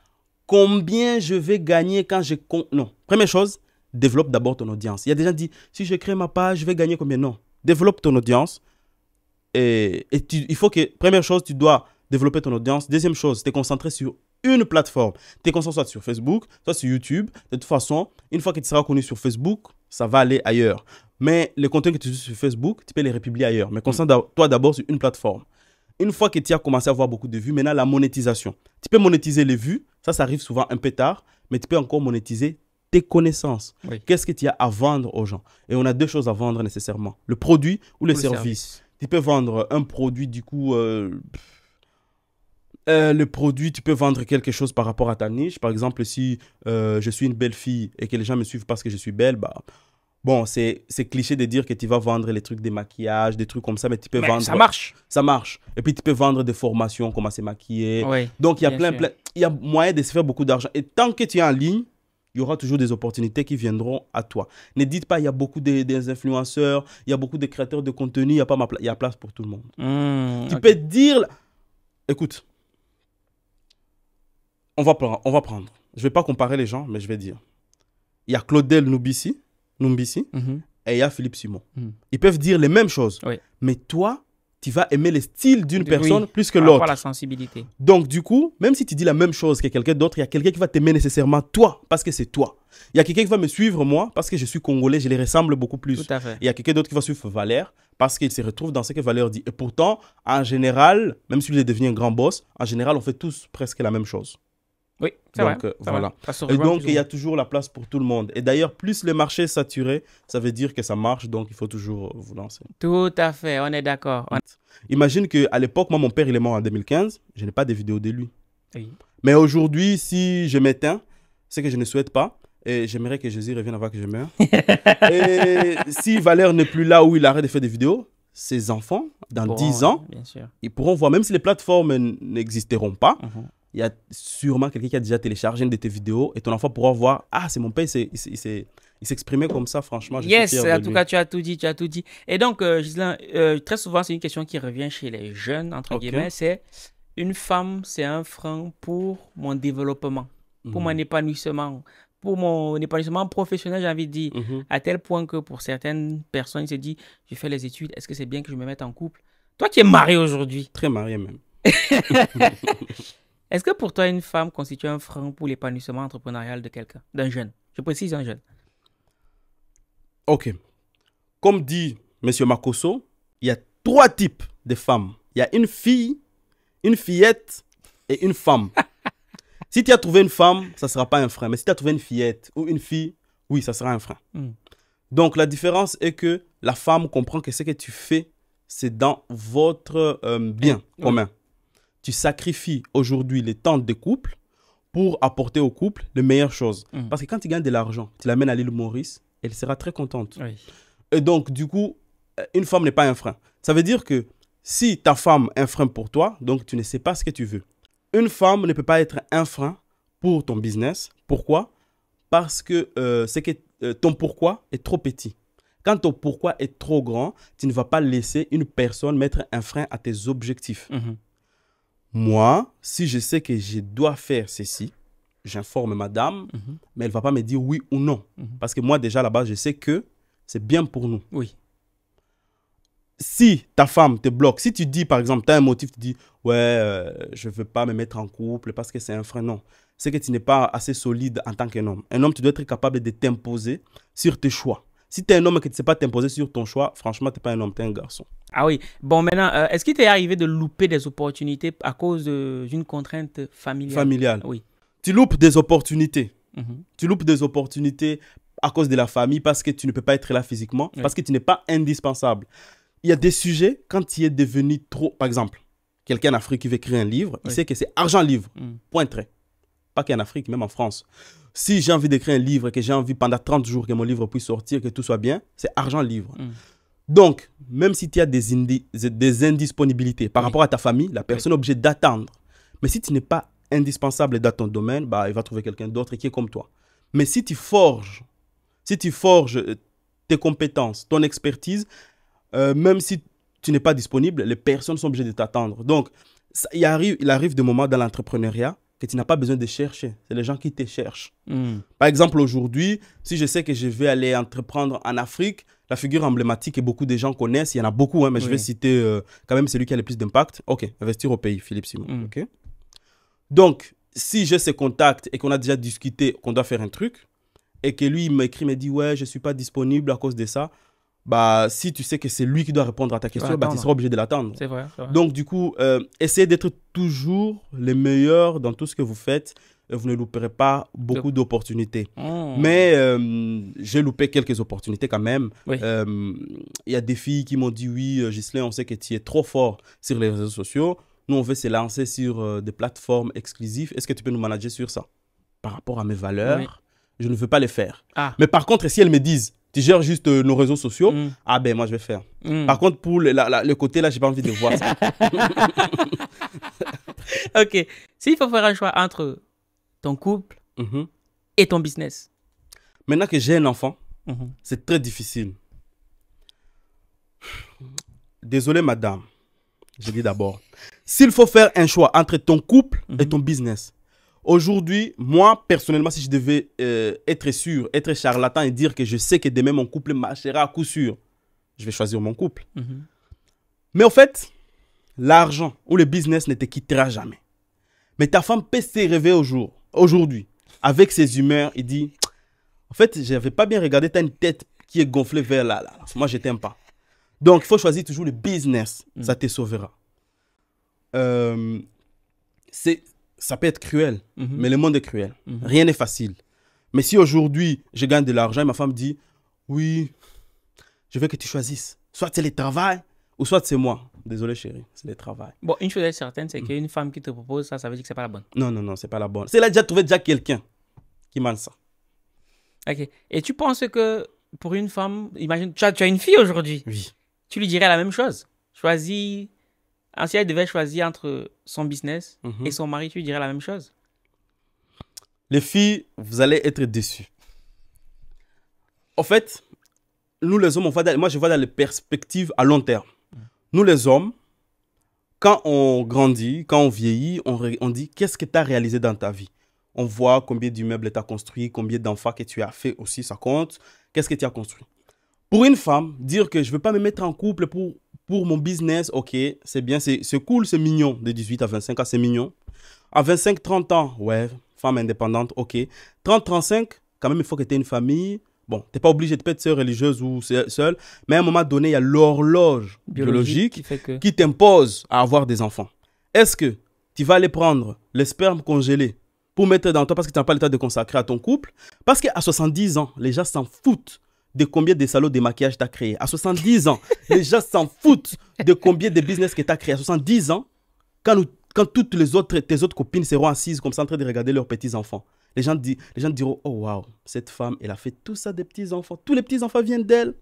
Speaker 1: combien je vais gagner quand je compte. Non. Première chose, développe d'abord ton audience. Il y a des gens qui disent si je crée ma page, je vais gagner combien Non. Développe ton audience, et, il faut que, première chose, tu dois développer ton audience. Deuxième chose, te concentré sur une plateforme. T'es concentré soit sur Facebook, soit sur YouTube. De toute façon, une fois que tu seras connu sur Facebook, ça va aller ailleurs. Mais les contenus que tu fais sur Facebook, tu peux les républier ailleurs. Mais concentre-toi d'abord sur une plateforme. Une fois que tu as commencé à avoir beaucoup de vues, maintenant la monétisation. Tu peux monétiser les vues, ça, ça arrive souvent un peu tard, mais tu peux encore monétiser tes connaissances. Qu'est-ce que tu as à vendre aux gens Et on a deux choses à vendre nécessairement, le produit ou, le, service. Tu peux vendre un produit, du coup, euh, euh, le produit, tu peux vendre quelque chose par rapport à ta niche. Par exemple, si euh, je suis une belle fille et que les gens me suivent parce que je suis belle, bah, bon, c'est cliché de dire que tu vas vendre les trucs des maquillages, des trucs comme ça, mais tu peux vendre. Ça marche. Ça marche. Et puis tu peux vendre des formations, comment se maquiller. Donc il y a plein, plein. Il y a moyen de se faire beaucoup d'argent. Et tant que tu es en ligne, il y aura toujours des opportunités qui viendront à toi. Ne dites pas, il y a beaucoup d'influenceurs, des influenceurs, il y a beaucoup de créateurs de contenu, il y a pas il y a place pour tout le monde. Hmm, tu peux dire, écoute, on va, on va prendre. Je vais pas comparer les gens, mais je vais dire. Il y a Claudel Numbisi mhm. et il y a Philippe Simon. Hmm. Ils peuvent dire les mêmes choses. Mais toi, tu vas aimer le style d'une personne plus que l'autre. la sensibilité. Donc, du coup, même si tu dis la même chose que quelqu'un d'autre, il y a quelqu'un qui va t'aimer nécessairement toi, parce que c'est toi. Il y a quelqu'un qui va me suivre moi, parce que je suis congolais, je les ressemble beaucoup plus. Il y a quelqu'un d'autre qui va suivre Valère, parce qu'il se retrouve dans ce que Valère dit. Et pourtant, en général, même s'il est devenu un grand boss, en général, on fait tous presque la même chose. Oui, euh, c'est vrai. voilà. Et donc, il y a toujours la place pour tout le monde. Et d'ailleurs, plus le marché est saturé, ça veut dire que ça marche, donc il faut toujours euh, vous lancer.
Speaker 2: Tout à fait, on est d'accord. Imagine
Speaker 1: Imagine qu'à l'époque, moi, mon père, il est mort en 2015, je n'ai pas de vidéos de lui. Mais aujourd'hui, si je m'éteins, c'est que je ne souhaite pas. Et j'aimerais que Jésus revienne avant que je meure. et si Valère n'est plus là où il arrête de faire des vidéos, ses enfants, dans 10 ans, ils pourront voir, même si les plateformes n'existeront pas, mhm il y a sûrement quelqu'un qui a déjà téléchargé une de tes vidéos et ton enfant pourra voir Ah, c'est mon père, il s'exprimait comme ça, franchement. yes, en tout cas,
Speaker 2: tu as tout dit, tu as tout dit. Et donc, euh, euh très souvent, c'est une question qui revient chez les jeunes, entre guillemets c'est une femme, c'est un frein pour mon développement, pour mon mhm. épanouissement, pour mon épanouissement professionnel, j'ai envie de dire, mhm. à tel point que pour certaines personnes, il se disent Je fais les études, est-ce que c'est bien que je me mette en couple Toi, qui es marié aujourd'hui. Très marié, même. Est-ce que pour toi, une femme constitue un frein pour l'épanouissement entrepreneurial de quelqu'un, d'un jeune Je précise un jeune.
Speaker 1: Ok. Comme dit M. Makoso, il y a trois types de femmes. Il y a une fille, une fillette et une femme. si tu as trouvé une femme, ça ne sera pas un frein. Mais si tu as trouvé une fillette ou une fille, oui, ça sera un frein. Hmm. Donc la différence est que la femme comprend que ce que tu fais, c'est dans votre euh, bien eh, commun tu sacrifies aujourd'hui les temps de couple pour apporter au couple les meilleures choses. Mm. Parce que quand tu gagnes de l'argent, tu l'amènes à l'île Maurice, elle sera très contente. Et donc, du coup, une femme n'est pas un frein. Ça veut dire que si ta femme est un frein pour toi, donc tu ne sais pas ce que tu veux. Une femme ne peut pas être un frein pour ton business. Pourquoi Parce que, euh, que euh, ton pourquoi est trop petit. Quand ton pourquoi est trop grand, tu ne vas pas laisser une personne mettre un frein à tes objectifs. Mm-hmm. Moi, si je sais que je dois faire ceci, j'informe madame, mhm. mais elle va pas me dire oui ou non. Mhm. Parce que moi, déjà là-bas, je sais que c'est bien pour nous. Oui. Si ta femme te bloque, si tu dis par exemple, tu as un motif, tu dis ouais, je euh, je veux pas me mettre en couple parce que c'est un frein, non. C'est que tu n'es pas assez solide en tant qu'un homme. Un homme, tu dois être capable de t'imposer sur tes choix. Si tu es un homme et que tu ne sais pas t'imposer sur ton choix, franchement, tu n'es pas un homme, tu es un garçon.
Speaker 2: Ah oui. Bon, maintenant, euh, est-ce qu'il t'est arrivé de louper des opportunités à cause d'une contrainte familiale Familiale.
Speaker 1: Oui. Tu loupes des opportunités. Mhm. Tu loupes des opportunités à cause de la famille parce que tu ne peux pas être là physiquement, parce que tu n'es pas indispensable. Il y a des sujets, quand tu es devenu trop, par exemple, quelqu'un en Afrique qui veut écrire un livre, il sait que c'est argent-livre, mhm. point très. Pas qu'en Afrique, même en France. Si j'ai envie d'écrire un livre et que j'ai envie pendant 30 jours que mon livre puisse sortir, que tout soit bien, c'est argent-livre. Mhm. Donc, même si tu as des, indisponibilités par rapport à ta famille, la personne est obligée d'attendre. Mais si tu n'es pas indispensable dans ton domaine, bah, il va trouver quelqu'un d'autre qui est comme toi. Mais si tu forges, si tu euh, tes compétences, ton expertise, euh, même si tu n'es pas disponible, les personnes sont obligées de t'attendre. Donc, il, arrive, il arrive des moments dans l'entrepreneuriat que tu n'as pas besoin de chercher. C'est les gens qui te cherchent. Hmm. Par exemple, aujourd'hui, si je sais que je vais aller entreprendre en Afrique, la figure emblématique que beaucoup de gens connaissent, il y en a beaucoup, hein, mais je vais citer euh, quand même celui qui a le plus d'impact. OK, investir au pays, Philippe Simon. Mm. OK. Donc, si j'ai ce contact et qu'on a déjà discuté qu'on doit faire un truc, et que lui, il m'écrit, me dit, ouais, je ne suis pas disponible à cause de ça, bah, si tu sais que c'est lui qui doit répondre à ta question, bah, tu, bah, seras obligé de l'attendre. C'est vrai, Donc, du coup, euh, essayez d'être toujours les meilleurs dans tout ce que vous faites vous ne louperez pas beaucoup d'opportunités. Oh. Mais euh, j'ai loupé quelques opportunités quand même. Euh, il y a des filles qui m'ont dit Oui, euh, Gislain, on sait que tu es trop fort sur les réseaux sociaux. Nous, on veut se lancer sur des plateformes exclusives. Est-ce que tu peux nous manager sur ça Par rapport à mes valeurs, je ne veux pas les faire. Ah. Mais par contre, si elles me disent tu gères juste nos réseaux sociaux, mm. ah ben moi je vais faire. Mm. Par contre, pour le, côté là, j'ai pas envie de voir ça.
Speaker 2: ok. S'il faut faire un choix entre ton couple mhm. et ton business.
Speaker 1: Maintenant que j'ai un enfant, mhm. c'est très difficile. Désolé, madame, je dis d'abord. S'il faut faire un choix entre ton couple et mhm. ton business, aujourd'hui, moi, personnellement, si je devais euh, être sûr, être charlatan et dire que je sais que demain mon couple marchera à coup sûr, je vais choisir mon couple. Mais en fait, l'argent ou le business ne te quittera jamais. Mais ta femme peut se rêver au jour aujourd'hui, avec ses humeurs, il dit En fait, j'avais pas bien regardé, tu as une tête qui est gonflée vers là. là. Moi, je t'aime pas. Donc, il faut choisir toujours le business. Mm. Ça te sauvera. Euh, c'est, ça peut être cruel, mm-hmm. mais le monde est cruel. Mm-hmm. Rien n'est facile. Mais si aujourd'hui, je gagne de l'argent et ma femme dit Oui, je veux que tu choisisses. Soit c'est le travail, ou soit c'est moi. Désolé, chérie, c'est le travail.
Speaker 2: Bon, une chose est certaine, c'est qu'une femme qui te propose ça, ça veut dire que c'est pas la bonne.
Speaker 1: Non, non, non, c'est pas la bonne. C'est là
Speaker 2: déjà trouvé déjà quelqu'un qui mange ça. Ok. Et tu penses que pour une femme, imagine, tu as, une fille aujourd'hui. Oui. Tu lui dirais la même chose. Choisis. Ah, si elle devait choisir entre son business mhm. et son mari, tu lui dirais la même chose.
Speaker 1: Les filles, vous allez être déçues. En fait, nous les hommes, moi je vois dans les perspectives à long terme. Nous les hommes, quand on grandit, quand on vieillit, on, dit qu'est-ce que tu as réalisé dans ta vie. On voit combien d'immeubles tu as construit, combien d'enfants que tu as fait aussi, ça compte. Qu'est-ce que tu as construit Pour une femme, dire que je ne veux pas me mettre en couple pour, pour mon business, ok, c'est bien, c'est cool, c'est mignon. De 18 à 25 ans, c'est mignon. À 25, 30 ans, ouais, femme indépendante, ok. 30, 35, quand même, il faut que tu aies une famille, Bon, tu n'es pas obligé de être sœur religieuse ou seule, mais à un moment donné, il y a l'horloge biologique, qui, t'impose à avoir des enfants. Est-ce que tu vas aller prendre le sperme congelé pour mettre dans toi parce que tu n'as pas le temps de consacrer à ton couple Parce qu'à 70 ans, les gens s'en foutent de combien de salauds de maquillage tu as créé. À 70 ans, les gens s'en foutent de combien de business que tu as créé. À 70 ans, quand, toutes les autres, tes autres copines seront assises comme ça en train de regarder leurs petits-enfants. Les gens, disent, les gens diront, oh wow, cette femme, elle a fait tout ça des petits-enfants. Tous les petits-enfants viennent d'elle.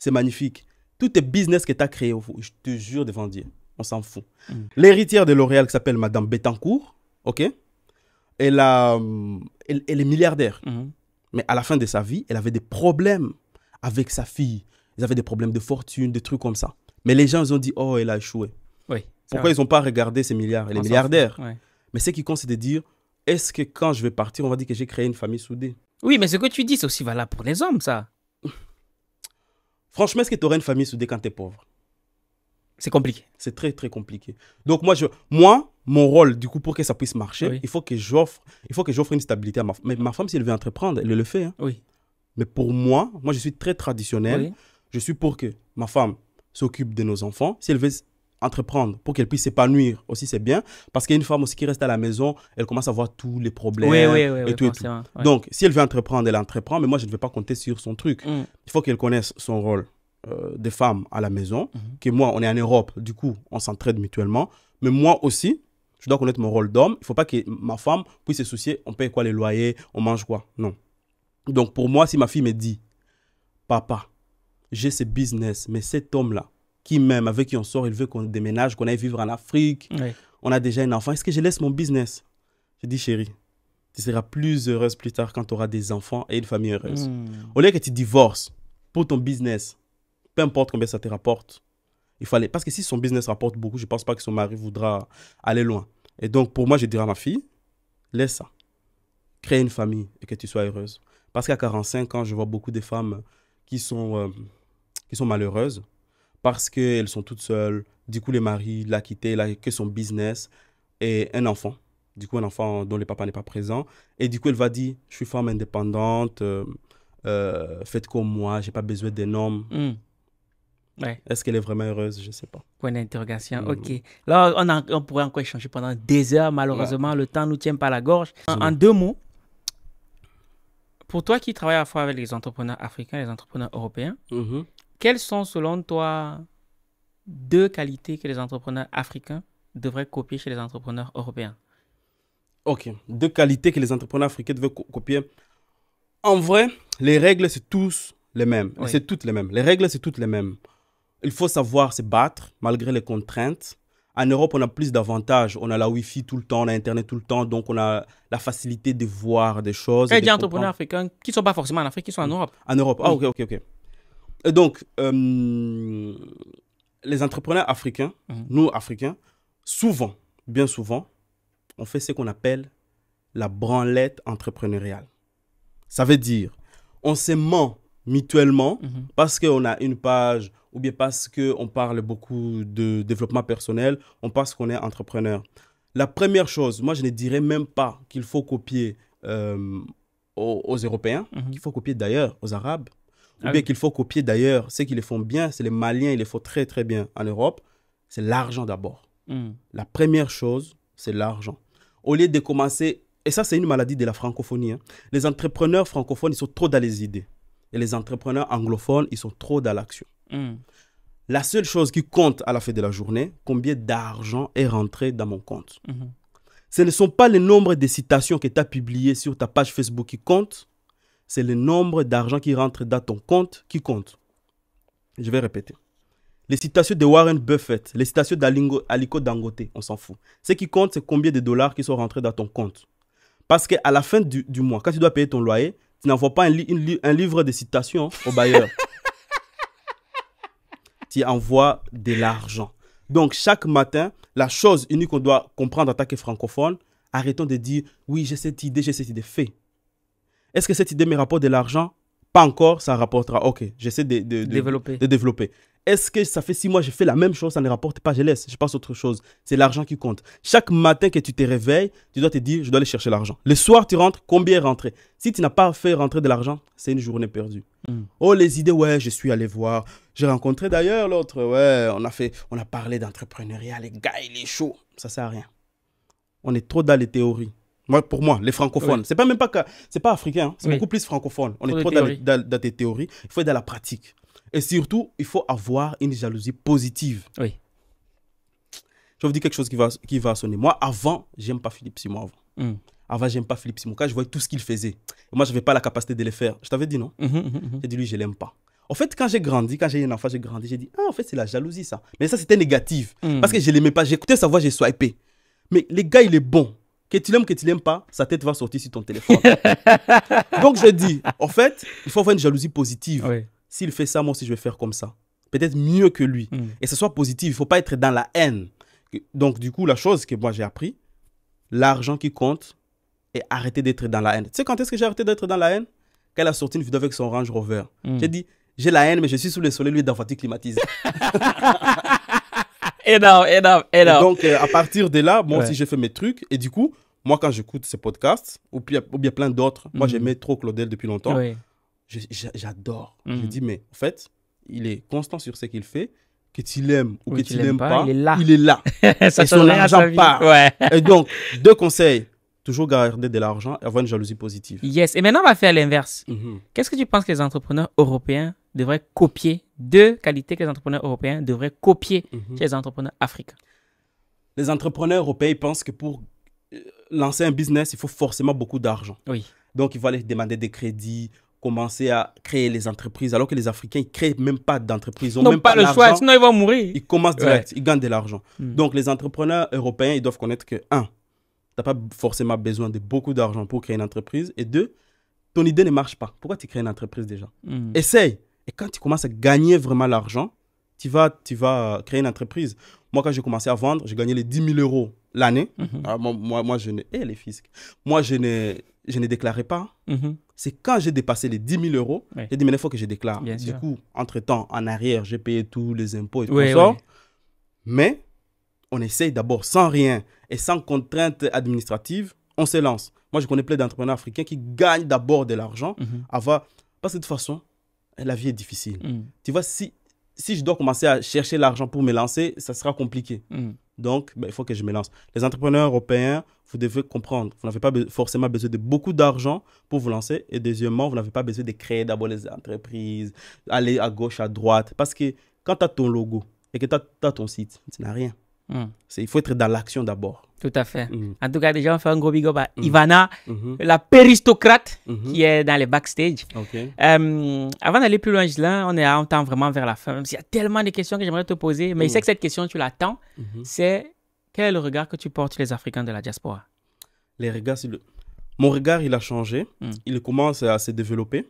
Speaker 1: C'est magnifique. Tout est business que tu as créé, je te jure devant Dieu, on s'en fout. Mm. L'héritière de L'Oréal qui s'appelle Madame Bettencourt, ok elle, euh, elle, est milliardaire. Mm-hmm. Mais à la fin de sa vie, elle avait des problèmes avec sa fille. Ils avaient des problèmes de fortune, des trucs comme ça. Mais les gens, ils ont dit, oh, elle a échoué. Oui, Pourquoi ils n'ont pas regardé ces milliards Elle est milliardaire. Mais ce qui compte, c'est de dire, est-ce que quand je vais partir, on va dire que j'ai créé une famille soudée Oui, mais ce que tu dis, c'est aussi valable pour les hommes, ça. Franchement, est-ce que tu auras une famille soudée quand tu es pauvre C'est compliqué. C'est très, très compliqué. Donc, moi, je, moi, mon rôle, du coup, pour que ça puisse marcher, j'offre, il faut que j'offre une stabilité à ma femme. Mais ma femme, si elle veut entreprendre, elle le fait. Hein. Oui. Mais pour moi, moi, je suis très traditionnel. Je suis pour que ma femme s'occupe de nos enfants. Si elle veut entreprendre, pour qu'elle puisse s'épanouir aussi, c'est bien. Parce qu'il y a une femme aussi qui reste à la maison, elle commence à voir tous les problèmes oui, oui, oui, et tout. Donc, si elle veut entreprendre, elle entreprend, mais moi, je ne vais pas compter sur son truc. Mm. Il faut qu'elle connaisse son rôle euh, des femmes à la maison, mm-hmm. que moi, on est en Europe, du coup, on s'entraide mutuellement. Mais moi aussi, je dois connaître mon rôle d'homme. Il ne faut pas que ma femme puisse se soucier, on paye quoi les loyers, on mange quoi. Non. Donc, pour moi, si ma fille me dit, papa, j'ai ce business, mais cet homme-là, qui m'aime, avec qui on sort, il veut qu'on déménage, qu'on aille vivre en Afrique. On a déjà un enfant. Est-ce que je laisse mon business Je dis, chérie, tu seras plus heureuse plus tard quand tu auras des enfants et une famille heureuse. Hmm. Au lieu que tu divorces pour ton business, peu importe combien ça te rapporte, il fallait. Parce que si son business rapporte beaucoup, je ne pense pas que son mari voudra aller loin. Et donc, pour moi, je dirais à ma fille, laisse ça. Crée une famille et que tu sois heureuse. Parce qu'à 45 ans, je vois beaucoup de femmes qui sont, euh, qui sont malheureuses parce qu'elles sont toutes seules. Du coup, les maris l'a quitté elle n'a que son business et un enfant. Du coup, un enfant dont le papa n'est pas présent. Et du coup, elle va dire, je suis femme indépendante, euh, euh, faites comme moi,
Speaker 2: j'ai pas besoin d'un homme. Hmm. Est-ce qu'elle est vraiment heureuse Je ne sais pas. Point d'interrogation. Hmm. OK. Là, on, pourrait encore échanger pendant des heures. Malheureusement, le temps nous tient pas la gorge. En, deux mots, pour toi qui travailles à la fois avec les entrepreneurs africains et les entrepreneurs européens, mm-hmm. Quelles sont selon toi deux qualités que les entrepreneurs africains devraient copier chez les entrepreneurs européens Ok,
Speaker 1: deux qualités que les entrepreneurs africains devraient copier. En vrai, les règles, c'est tous les mêmes. C'est toutes les mêmes. Les règles, c'est toutes les mêmes. Il faut savoir se battre malgré les contraintes. En Europe, on a plus d'avantages. On a la Wi-Fi tout le temps, on a Internet tout le temps, donc on a la facilité de voir des choses. Et, et des entrepreneurs
Speaker 2: africains qui ne sont pas forcément en Afrique, qui sont en mm. Europe. En Europe, ah ok, ok,
Speaker 1: ok. Et euh, donc, euh, les entrepreneurs africains, mhm. nous africains, souvent, bien souvent, on fait ce qu'on appelle la branlette entrepreneuriale. Ça veut dire, on se ment mutuellement mhm. parce qu'on a une page ou bien parce qu'on parle beaucoup de développement personnel, on pense qu'on est entrepreneur. La première chose, moi je ne dirais même pas qu'il faut copier euh, aux, Européens, mhm. qu'il faut copier d'ailleurs aux Arabes, ou ah bien qu'il faut copier d'ailleurs. Ceux qui les font bien, c'est les Maliens, ils les font très très bien en Europe. C'est l'argent d'abord. Hmm. La première chose, c'est l'argent. Au lieu de commencer, et ça c'est une maladie de la francophonie, hein. les entrepreneurs francophones, ils sont trop dans les idées. Et les entrepreneurs anglophones, ils sont trop dans l'action. Hmm. La seule chose qui compte à la fin de la journée, combien d'argent est rentré dans mon compte. Hmm. Ce ne sont pas les nombres de citations que tu as publiées sur ta page Facebook qui comptent, c'est le nombre d'argent qui rentre dans ton compte qui compte. Je vais répéter. Les citations de Warren Buffett, les citations d'Aliko Dangote, on s'en fout. Ce qui compte, c'est combien de dollars qui sont rentrés dans ton compte. Parce qu'à la fin du, mois, quand tu dois payer ton loyer, tu n'envoies pas un, livre de citations au bailleur. tu envoies de l'argent. Donc, chaque matin, la chose unique qu'on doit comprendre en tant que francophone, arrêtons de dire oui, j'ai cette idée, j'ai cette idée. fait est-ce que cette idée me rapporte de l'argent Pas encore, ça rapportera. Ok, j'essaie de, développer. De développer. Est-ce que ça fait six mois, je fais la même chose, ça ne rapporte pas, je laisse, je passe autre chose. C'est l'argent qui compte. Chaque matin que tu te réveilles, tu dois te dire, je dois aller chercher l'argent. Le soir, tu rentres, combien est rentré Si tu n'as pas fait rentrer de l'argent, c'est une journée perdue. Hmm. Oh, les idées, ouais, je suis allé voir. J'ai rencontré d'ailleurs l'autre, ouais, on a, fait, on a parlé d'entrepreneuriat, les gars, il est chaud. Ça sert à rien. On est trop dans les théories. Moi, pour moi, les francophones. Ce C'est pas même pas c'est pas africain, hein. c'est beaucoup plus francophone. On est trop dans, dans, des théories, il faut être dans la pratique. Et surtout, il faut avoir une jalousie positive. Je vais vous dire quelque chose qui va, qui va sonner. Moi, avant, j'aime pas Philippe Simon. Avant, je hmm. avant j'aime pas Philippe Simon. Quand je voyais tout ce qu'il faisait, moi, je n'avais pas la capacité de le faire. Je t'avais dit non. Mhm, mhm, mhm. J'ai dit lui, je l'aime pas. En fait, quand j'ai grandi, quand j'ai eu un enfant, j'ai grandi, j'ai dit, ah, en fait, c'est la jalousie, ça. Mais ça, c'était négatif. Hmm. Parce que je l'aimais pas. J'écoutais sa voix, j'ai swipé. Mais les gars, il est bon que tu l'aimes, que tu l'aimes pas, sa tête va sortir sur ton téléphone. Donc je dis, en fait, il faut avoir une jalousie positive. S'il fait ça, moi aussi je vais faire comme ça. Peut-être mieux que lui. Hmm. Et ce soit positif, il faut pas être dans la haine. Donc du coup, la chose que moi j'ai appris, l'argent qui compte et arrêter d'être dans la haine. Tu sais quand est-ce que j'ai arrêté d'être dans la haine Quand elle a sorti une vidéo avec son Range Rover. Hmm. J'ai dit, j'ai la haine, mais je suis sous le soleil, lui est dans climatisée. énorme, énorme, énorme. donc, euh, à partir de là, moi si aussi, j'ai fait mes trucs. Et du coup, moi, quand j'écoute ces podcasts, ou, puis, ou bien plein d'autres, moi, mhm. j'aimais trop Claudel depuis longtemps. J'adore. Je, me mhm. dis, mais en fait, il est constant sur ce qu'il fait que tu l'aimes ou, ou, que tu, l'aimes pas, il est là. Il est là. et son argent part. et donc, deux conseils. Toujours garder de l'argent et avoir une jalousie positive.
Speaker 2: Yes. Et maintenant, on va faire l'inverse. Mhm. Qu'est-ce que tu penses que les entrepreneurs européens devrait copier, deux qualités que les entrepreneurs européens devraient copier mhm. chez les entrepreneurs africains. Les entrepreneurs européens pensent que pour euh, lancer un business, il faut forcément
Speaker 1: beaucoup d'argent. Oui. Donc, ils vont aller demander des crédits, commencer à créer les entreprises, alors que les Africains, ils créent même pas d'entreprise. Ils n'ont même pas, pas le choix, sinon ils vont mourir. Ils commencent direct, ils gagnent de l'argent. Hmm. Donc, les entrepreneurs européens, ils doivent connaître que, un, tu n'as pas forcément besoin de beaucoup d'argent pour créer une entreprise. Et deux, ton idée ne marche pas. Pourquoi tu crées une entreprise déjà hmm. Essaye. Et quand tu commences à gagner vraiment l'argent, tu vas, tu vas euh, créer une entreprise. Moi, quand j'ai commencé à vendre, j'ai gagné les 10 000 euros l'année. Mhm. Ah, moi, moi, je n'ai... Eh, les fiscs. Moi, je ne, je ne déclarais pas. Mhm. C'est quand j'ai dépassé les 10 000 euros, j'ai dit, mais il faut que je déclare. du coup, entre-temps, en arrière, j'ai payé tous les impôts et tout ça. Mais on essaye d'abord sans rien et sans contrainte administrative, on se lance. Moi, je connais plein d'entrepreneurs africains qui gagnent d'abord de l'argent avant. Mhm. Parce que de toute façon, la vie est difficile. Mm. Tu vois, si, si je dois commencer à chercher l'argent pour me lancer, ça sera compliqué. Mm. Donc, ben, il faut que je me lance. Les entrepreneurs européens, vous devez comprendre, vous n'avez pas forcément besoin de beaucoup d'argent pour vous lancer. Et deuxièmement, vous n'avez pas besoin de créer d'abord les entreprises, aller à gauche, à droite. Parce que quand tu as ton logo et que tu as, ton site, tu n'as rien. Hmm. Il faut être dans l'action d'abord.
Speaker 2: Tout à fait. Hmm. En tout cas, déjà, on fait un gros big up à hmm. Ivana, la péristocrate qui est dans les backstage. Euh, avant d'aller plus loin, là, on est en temps vraiment vers la fin. Il y a tellement de questions que j'aimerais te poser, mais je sais que cette question, tu l'attends. C'est quel est le regard que tu portes sur les Africains de la diaspora Les regards,
Speaker 1: mon regard, il a changé. Il commence à se développer.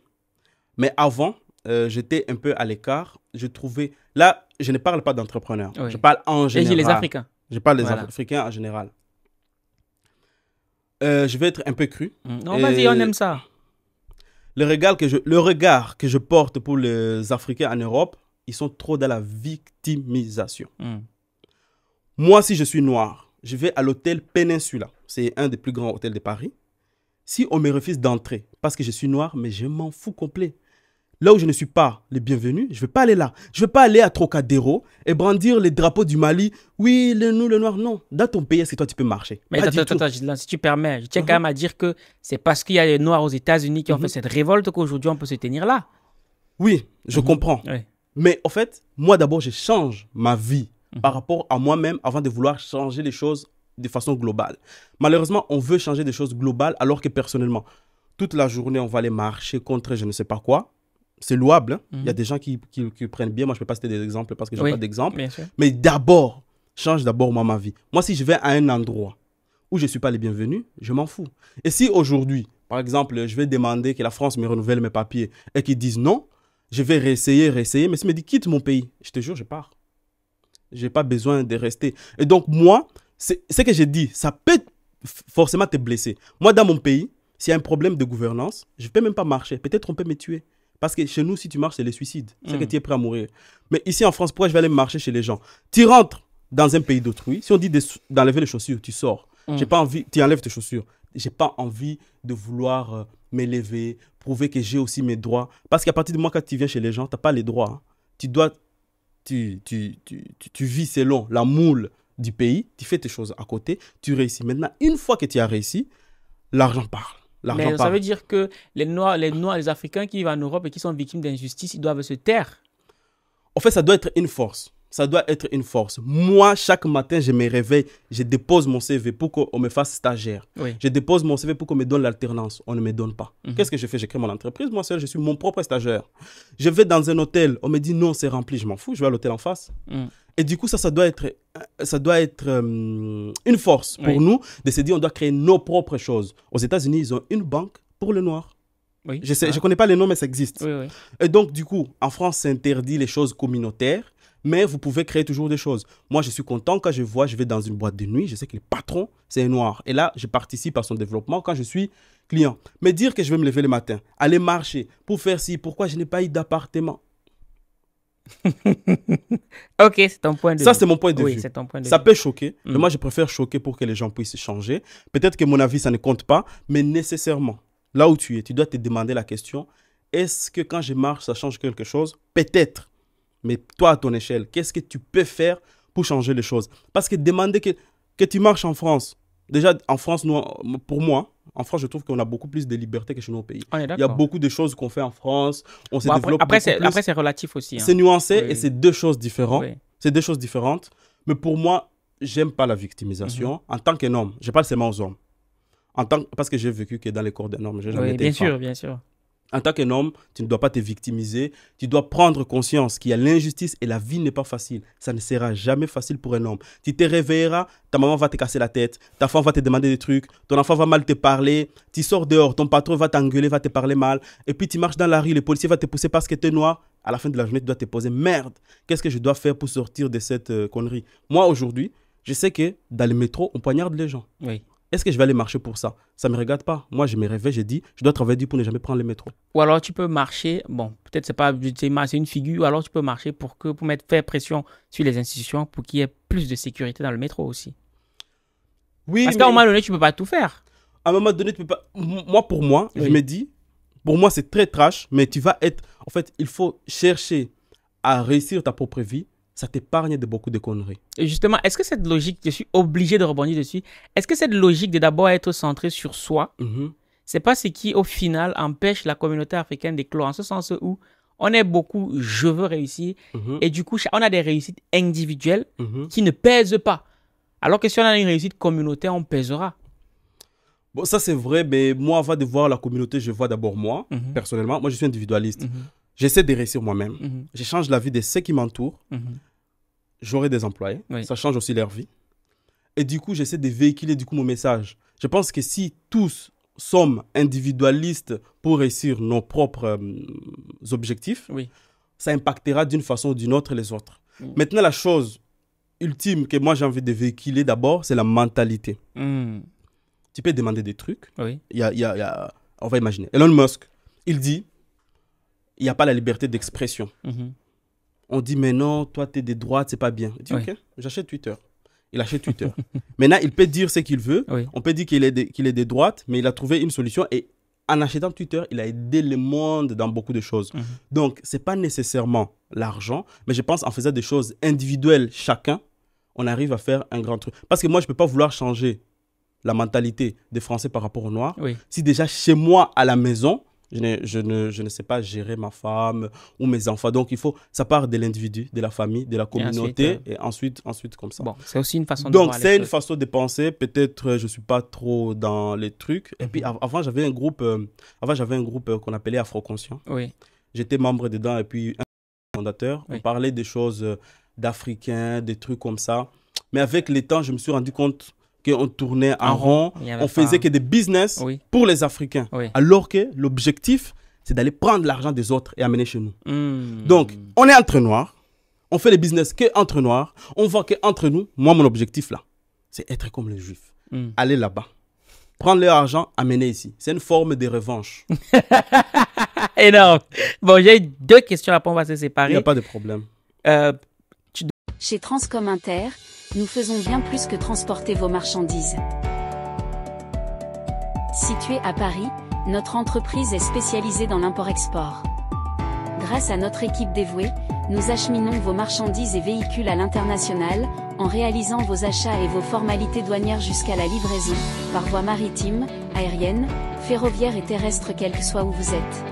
Speaker 1: Mais avant, euh, j'étais un peu à l'écart. Je trouvais. Là, je ne parle pas d'entrepreneurs. Je parle en général. Et les Africains. Je parle des Africains en général. Euh, je vais être un peu cru. Mm. Non, vas-y, on aime ça. Le regard, que je, le regard que je porte pour les Africains en Europe, ils sont trop dans la victimisation. Mm. Moi, si je suis noir, je vais à l'hôtel Peninsula. C'est un des plus grands hôtels de Paris. Si on me refuse d'entrer parce que je suis noir, mais je m'en fous complet là où je ne suis pas le bienvenu, je ne vais pas aller là. Je ne vais pas aller à Trocadéro et brandir les drapeaux du Mali. Oui, le nous, le noir, non. Dans ton pays, c'est toi, tu peux marcher. Mais attends,
Speaker 2: attends, si tu permets, je tiens quand mhm. même à dire que c'est parce qu'il y a les Noirs aux États-Unis qui ont mhm. fait cette révolte qu'aujourd'hui, on peut se tenir là. Oui,
Speaker 1: je mhm. comprends. Mais en fait, moi d'abord, je change ma vie par rapport à moi-même avant de vouloir changer les choses de façon globale. Malheureusement, on veut changer des choses globales alors que personnellement, toute la journée, on va aller marcher contre je ne sais pas quoi c'est louable. Hein. Il y a mhm. des gens qui, qui, prennent bien. Moi, je peux pas citer des exemples parce que je n'ai pas d'exemple. Mais d'abord, change d'abord moi ma vie. Moi, si je vais à un endroit où je ne suis pas les bienvenus, je m'en fous. Et si aujourd'hui, par exemple, je vais demander que la France me renouvelle mes papiers et qu'ils disent non, je vais réessayer, réessayer. Mais si me dit quitte mon pays, je te jure, je pars. Je n'ai pas besoin de rester. Et donc, moi, c'est ce que j'ai dit. Ça peut forcément te blesser. Moi, dans mon pays, s'il y a un problème de gouvernance, je ne peux même pas marcher. Peut-être on peut me tuer. Parce que chez nous, si tu marches, c'est le suicide. C'est que hmm. tu es prêt à mourir. Mais ici en France, pourquoi je vais aller marcher chez les gens Tu rentres dans un pays d'autrui. Si on dit d'enlever les chaussures, tu sors. Hmm. J'ai pas envie, tu enlèves tes chaussures. J'ai pas envie de vouloir euh, m'élever, prouver que j'ai aussi mes droits. Parce qu'à partir de moi, quand tu viens chez les gens, tu n'as pas les droits. Hein. Tu dois, tu, tu, tu, tu, vis selon la moule du pays, tu fais tes choses à côté, tu réussis. Maintenant, une fois que tu as réussi, l'argent parle
Speaker 2: mais, Ça veut dire que les Noirs, les Noirs, les Africains qui vivent en Europe et qui sont victimes d'injustice, ils doivent se taire. En fait, ça doit être une force. Ça doit être une force. Moi, chaque
Speaker 1: matin, je me réveille, je dépose mon CV pour qu'on me fasse stagiaire. Je dépose mon CV pour qu'on me donne l'alternance. On ne me donne pas. Mhm. Qu'est-ce que je fais Je crée mon entreprise. Moi seul, je suis mon propre stagiaire. Je vais dans un hôtel. On me dit non, c'est rempli. Je m'en fous. Je vais à l'hôtel en face. Mhm. Et du coup, ça, ça doit être, ça doit être euh, une force pour nous de se dire on doit créer nos propres choses. Aux États-Unis, ils ont une banque pour le noir.
Speaker 2: Je ne connais
Speaker 1: pas les noms, mais ça existe. Et donc, du coup, en France, c'est interdit les choses communautaires, mais vous pouvez créer toujours des choses. Moi, je suis content quand je vois, je vais dans une boîte de nuit, je sais que le patron, c'est un noir. Et là, je participe à son développement quand je suis client. Mais dire que je vais me lever le matin, aller marcher, pour faire ci, pourquoi je n'ai pas eu d'appartement
Speaker 2: ok, c'est ton point de vue. Ça, c'est mon point de vue. ça
Speaker 1: peut choquer, mais mm. moi, je préfère choquer pour que les gens puissent changer. Peut-être que mon avis, ça ne compte pas, mais nécessairement, là où tu es, tu dois te demander la question est-ce que quand je marche, ça change quelque chose Peut-être. Mais toi, à ton échelle, qu'est-ce que tu peux faire pour changer les choses Parce que demander que, que tu marches en France, Déjà, en France, pour moi, en France, je trouve qu'on a beaucoup plus de liberté que chez nous au pays. Il y a beaucoup de choses qu'on fait en France. On se développe après, Après, c'est relatif aussi. Hein. C'est nuancé et c'est deux choses différentes. C'est deux choses différentes. Mais pour moi, j'aime pas la victimisation. Mhm. En tant qu'un homme, je parle seulement aux hommes. En tant... Parce que j'ai vécu que dans les corps d'un homme. oui, bien sûr, bien sûr. En tant qu'un homme, tu ne dois pas te victimiser. Tu dois prendre conscience qu'il y a l'injustice et la vie n'est pas facile. Ça ne sera jamais facile pour un homme. Tu te réveilleras, ta maman va te casser la tête, ta femme va te demander des trucs, ton enfant va mal te parler, tu sors dehors, ton patron va t'engueuler, va te parler mal, et puis tu marches dans la rue, le policier va te pousser parce que tu es noir. À la fin de la journée, tu dois te poser merde. Qu'est-ce que je dois faire pour sortir de cette euh, connerie Moi, aujourd'hui, je sais que dans le métro, on poignarde les gens. Oui. Est-ce que je vais aller marcher pour ça Ça ne me regarde pas. Moi, je me réveille, je dis, je dois travailler pour ne jamais prendre le métro.
Speaker 2: Ou alors tu peux marcher, bon, peut-être c'est pas c'est une figure, ou alors tu peux marcher pour, que, pour mettre, faire pression sur les institutions pour qu'il y ait plus de sécurité dans le métro aussi. Oui, Parce qu'à un moment donné, tu ne peux pas tout faire. À un moment donné, tu peux pas.
Speaker 1: Moi, pour moi, je me dis, pour moi, c'est très trash, mais tu vas être. En fait, il faut
Speaker 2: chercher à réussir ta propre
Speaker 1: vie ça t'épargne de beaucoup de
Speaker 2: conneries. Et justement, est-ce que cette logique, je suis obligé de rebondir dessus, est-ce que cette logique de d'abord être centré sur soi, ce mm-hmm. c'est pas ce qui, au final, empêche la communauté africaine d'éclore, en ce sens où on est beaucoup je veux réussir, mm-hmm. et du coup, on a des réussites individuelles mm-hmm. qui ne pèsent pas. Alors que si on a une réussite communautaire, on pèsera. Bon, ça c'est vrai, mais
Speaker 1: moi, avant de voir la communauté, je vois d'abord moi, personnellement. Moi, je suis individualiste j'essaie de réussir moi-même. Mhm. J'échange la vie de ceux qui m'entourent. Mhm. J'aurai des employés. Ça change aussi leur vie. Et du coup, j'essaie de véhiculer du coup mon message. Je pense que si tous sommes individualistes pour réussir nos propres euh, objectifs, ça impactera d'une façon ou d'une autre les autres. Maintenant, la chose ultime que moi j'ai envie de véhiculer d'abord, c'est la mentalité. Hmm. Tu peux demander des trucs. il y a... On va imaginer. Elon Musk, il dit il n'y a pas la liberté d'expression. Mhm. On dit, mais non, toi, tu es des droites, c'est pas bien. Il dit, ok, j'achète Twitter. Il achète Twitter. Maintenant, il peut dire ce qu'il veut. On peut dire qu'il est, qu'il est des droites, mais il a trouvé une solution et en achetant Twitter, il a aidé le monde dans beaucoup de choses. Mhm. Donc, ce n'est pas nécessairement l'argent, mais je pense en faisant des choses individuelles chacun, on arrive à faire un grand truc. Parce que moi, je ne peux pas vouloir changer la mentalité des Français par rapport aux Noirs. Si déjà chez moi, à la maison, je, je, ne, je ne sais pas gérer ma femme ou mes enfants. Donc, il faut, ça part de l'individu, de la famille, de la communauté, euh, et ensuite, ensuite, comme ça. Bon, c'est aussi une façon de Donc, c'est une façon de penser. Peut-être euh, je ne suis pas trop dans les trucs. Et puis, mhm. avant, j'avais un groupe, euh, avant, j'avais un groupe qu'on appelait Afroconscient. Oui. J'étais membre dedans et puis un fondateur. On parlait des choses d'Africains, des trucs comme ça. Mais avec les temps, je me suis rendu compte on tournait en, rond, on faisait que des business pour les Africains. Alors que l'objectif, c'est d'aller prendre l'argent des autres et amener chez nous. Hmm. Donc, on est entre noirs, on fait des business que entre noirs, on voit que entre nous, moi, mon objectif là, c'est être comme les juifs. Hmm. Aller là-bas, prendre leur argent, amener ici. C'est une forme de revanche. Énorme. Bon,
Speaker 2: j'ai deux questions, à on va
Speaker 1: se séparer. Il n'y a pas de problème. Euh,
Speaker 3: Chez nous faisons bien plus que transporter vos marchandises. Située à Paris, notre entreprise est spécialisée dans l'import-export. Grâce à notre équipe dévouée, nous acheminons vos marchandises et véhicules à l'international, en réalisant vos achats et vos formalités douanières jusqu'à la livraison, par voie maritime, aérienne, ferroviaire et terrestre quel que soit où vous êtes.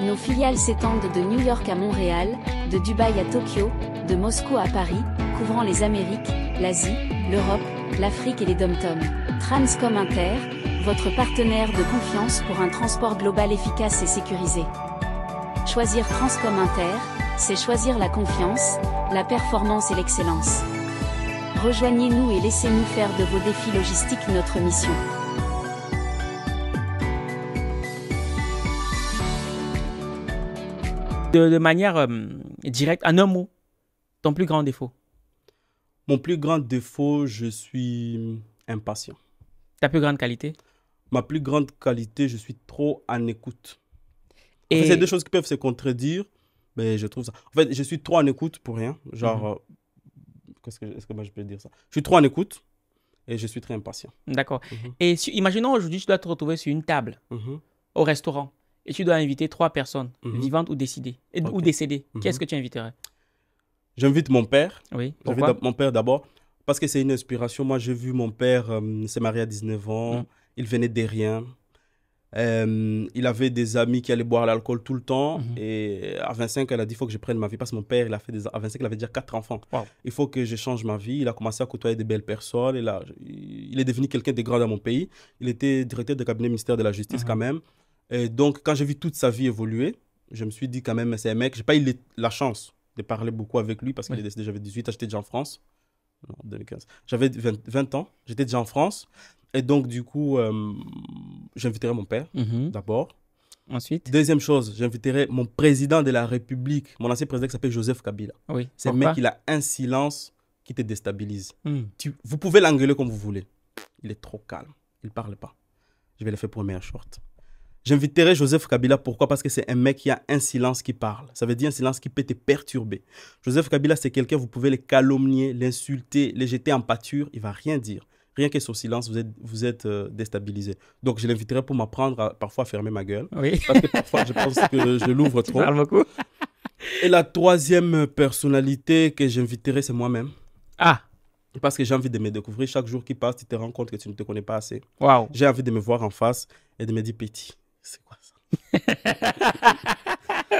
Speaker 3: Nos filiales s'étendent de New York à Montréal, de Dubaï à Tokyo, de Moscou à Paris, couvrant les Amériques, l'Asie, l'Europe, l'Afrique et les dom-tom. Transcom Inter, votre partenaire de confiance pour un transport global efficace et sécurisé. Choisir Transcom Inter, c'est choisir la confiance, la performance et l'excellence. Rejoignez-nous et laissez-nous faire de vos défis logistiques notre mission.
Speaker 2: De, manière euh, directe, en un mot, ton plus grand défaut mon plus grand défaut, je suis impatient. Ta plus grande qualité Ma plus grande
Speaker 1: qualité, je suis trop en écoute. Et... c'est deux choses qui peuvent se contredire, mais je trouve ça. En fait, je suis trop en écoute pour rien. Genre, mhm. euh, qu'est-ce que, est-ce que je peux dire ça Je suis trop en écoute et je suis très impatient.
Speaker 2: D'accord. Mhm. Et imaginons aujourd'hui, tu dois te retrouver sur une table mhm. au restaurant et tu dois inviter trois personnes, vivantes ou, décédées. ou décédées. Qu'est-ce que tu inviterais
Speaker 1: J'invite mon père. Oui. Pourquoi mon père d'abord parce que c'est une inspiration. Moi, j'ai vu mon père euh, s'est marié à 19 ans. Mm. Il venait des rien. Euh, il avait des amis qui allaient boire l'alcool tout le temps. Mm-hmm. Et à 25, elle a dit il faut que je prenne ma vie. Parce que mon père, il a fait des... à 25, il avait déjà quatre enfants. Il faut que je change ma vie. Il a commencé à côtoyer des belles personnes. Et là, il est devenu quelqu'un de grand dans mon pays. Il était directeur de cabinet ministère de la Justice mm-hmm. quand même. Et donc, quand j'ai vu toute sa vie évoluer, je me suis dit quand même c'est un mec. J'ai pas eu la chance de parler beaucoup avec lui parce qu'il est j'avais 18 ans, j'étais déjà en France. Non, 2015. J'avais 20, ans, j'étais déjà en France. Et donc, du coup, euh, j'inviterai mon père mhm. d'abord. Ensuite. Deuxième chose, j'inviterai mon président de la République, mon ancien président qui s'appelle Joseph Kabila. Oui. C'est un mec, qui a un silence qui te déstabilise. Hmm. Tu, vous pouvez l'engueuler comme vous voulez. Il est trop calme. Il ne parle pas. Je vais le faire pour meilleur short. J'inviterai Joseph Kabila, pourquoi Parce que c'est un mec qui a un silence qui parle. Ça veut dire un silence qui peut te perturber. Joseph Kabila, c'est quelqu'un, vous pouvez le calomnier, l'insulter, le jeter en pâture, il va rien dire. Rien que son silence, vous êtes, vous êtes euh, déstabilisé. Donc, je l'inviterai pour m'apprendre parfois à fermer ma gueule. Oui. Parce que parfois, je pense que je l'ouvre trop. Parle beaucoup. Et la troisième personnalité que j'inviterai, c'est moi-même. Ah parce que j'ai envie de me découvrir. Chaque jour qui passe, tu te rends compte que tu ne te connais pas assez. Wow. J'ai envie de me voir en face et de me dire petit c'est quoi ça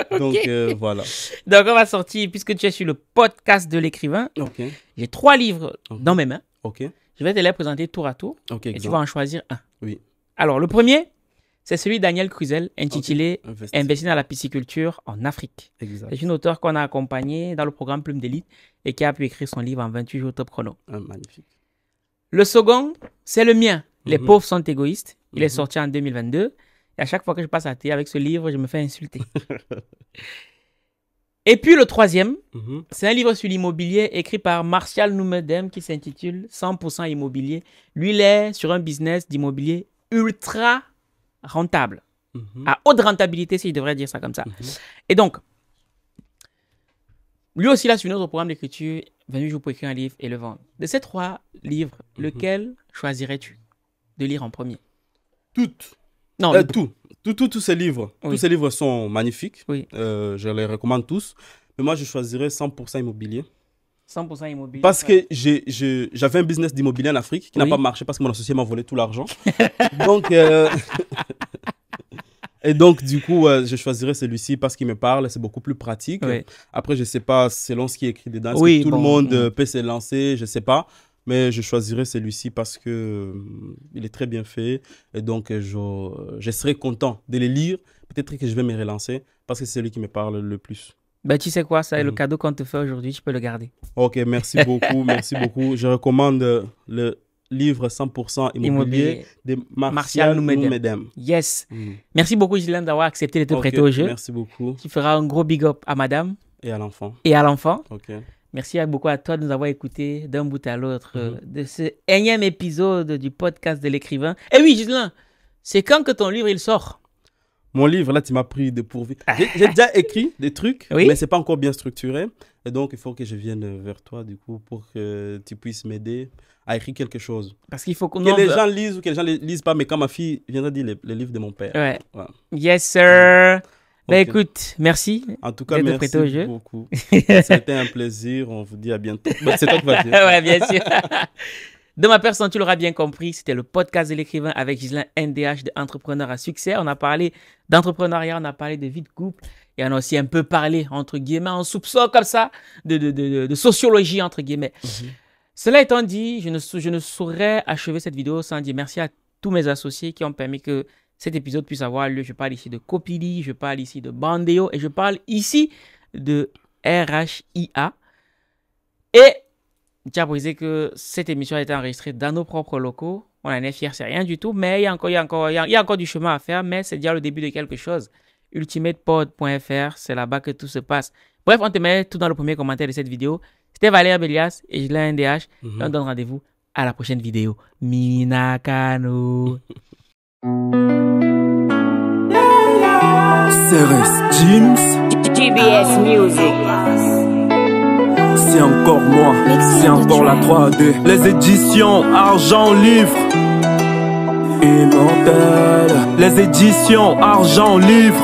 Speaker 1: Donc euh, voilà.
Speaker 2: Donc on va sortir, puisque tu es sur le podcast de l'écrivain, j'ai trois livres dans mes mains. Ok. Je vais te les présenter tour à tour et tu vas en choisir un. Oui. Alors le premier, c'est celui d'Aniel Cruzel, intitulé Investir dans la pisciculture en Afrique. C'est une auteure qu'on a accompagnée dans le programme Plume d'élite et qui a pu écrire son livre en 28 jours top chrono. Ah, magnifique. Le second, c'est le mien. Les mhm. pauvres sont égoïstes. Il est mhm. sorti en 2022. Et à chaque fois que je passe à thé avec ce livre, je me fais insulter. Et puis le troisième, mm-hmm. c'est un livre sur l'immobilier écrit par Martial Noumedem qui s'intitule 100% immobilier. Lui, il est sur un business d'immobilier ultra rentable, mm-hmm. à haute rentabilité, si je devrais dire ça comme ça. Mm-hmm. Et donc, lui aussi, là, sur notre programme d'écriture, Venu, je pour écrire un livre et le vendre. De ces trois livres, lequel choisirais-tu de lire en premier Toutes. Non, euh, tout.
Speaker 1: Tous ces livres. Tous ces livres sont magnifiques. Euh, je les recommande tous. Mais moi, je choisirais 100% immobilier.
Speaker 2: 100% immobilier. Parce que
Speaker 1: j'avais un business d'immobilier en Afrique qui n'a pas marché parce que mon associé m'a volé tout l'argent. donc, euh, et donc, du coup, je choisirais celui-ci parce qu'il me parle, c'est beaucoup plus pratique. Après, je ne sais pas, selon ce qui est écrit dedans, tout le monde mm. peut se lancer, je ne sais pas. Mais je choisirai celui-ci parce que euh, il est très bien fait. Et donc, euh, je, je serai content de le lire. Peut-être que je vais me relancer parce que c'est celui qui me parle le plus.
Speaker 2: Bah, tu sais quoi, ça, est le mhm. cadeau qu'on te fait aujourd'hui, tu peux le garder. Ok, merci beaucoup, merci
Speaker 1: beaucoup. Je recommande le livre 100% immobilier, de Martial, Martial Yes. Mhm.
Speaker 2: Merci beaucoup, Gillian, d'avoir accepté de te prêter au jeu. Merci beaucoup. Tu feras un gros big up à madame.
Speaker 1: Et à l'enfant. Et à
Speaker 2: l'enfant. Ok. Merci beaucoup à toi de nous avoir écoutés d'un bout à l'autre mhm. euh, de ce énième épisode du podcast de l'écrivain. Et eh oui, Gislain, c'est quand que ton livre il sort
Speaker 1: Mon livre, là, tu m'as pris de pourvu. J'ai déjà écrit des trucs, oui? mais c'est pas encore bien structuré. Et donc, il faut que je vienne vers toi, du coup, pour que tu puisses m'aider à écrire quelque chose. Parce qu'il faut qu'on... que les gens lisent ou que les gens ne lisent pas, mais quand ma fille viendra dire le livre livres de mon père. Ouais.
Speaker 2: Yes, sir. Ben écoute, merci. En tout cas, merci au jeu. beaucoup. C'était un
Speaker 1: plaisir. On vous dit à bientôt. Bah, c'est toi qui vas dire. ouais, bien sûr.
Speaker 2: De ma personne, tu l'auras bien compris, c'était le podcast de l'écrivain avec Gislain NDH de Entrepreneurs à succès. On a parlé d'entrepreneuriat, on a parlé de vie de couple et on a aussi un peu parlé, entre guillemets, en soupçon comme ça, de, sociologie, entre guillemets. Mhm. Cela étant dit, je ne, je ne saurais achever cette vidéo sans dire merci à tous mes associés qui ont permis que cet épisode puisse avoir lieu. Je parle ici de Copili, je parle ici de Bandeo et je parle ici de RHIA. Et à préciser que cette émission a été enregistrée dans nos propres locaux. On en est fiers, c'est rien du tout, mais il y a encore, il y a encore, il y a encore du chemin à faire, mais c'est déjà le début de quelque chose. Ultimatepod.fr, c'est là-bas que tout se passe. Bref, on te met tout dans le premier commentaire de cette vidéo. C'était Valère Bélias et je l'ai NDH. Mhm. on donne rendez-vous à la prochaine vidéo. Minakano.
Speaker 4: C'est encore moi, c'est encore la 3D Les éditions Argent Livre Immortel Les éditions Argent Livre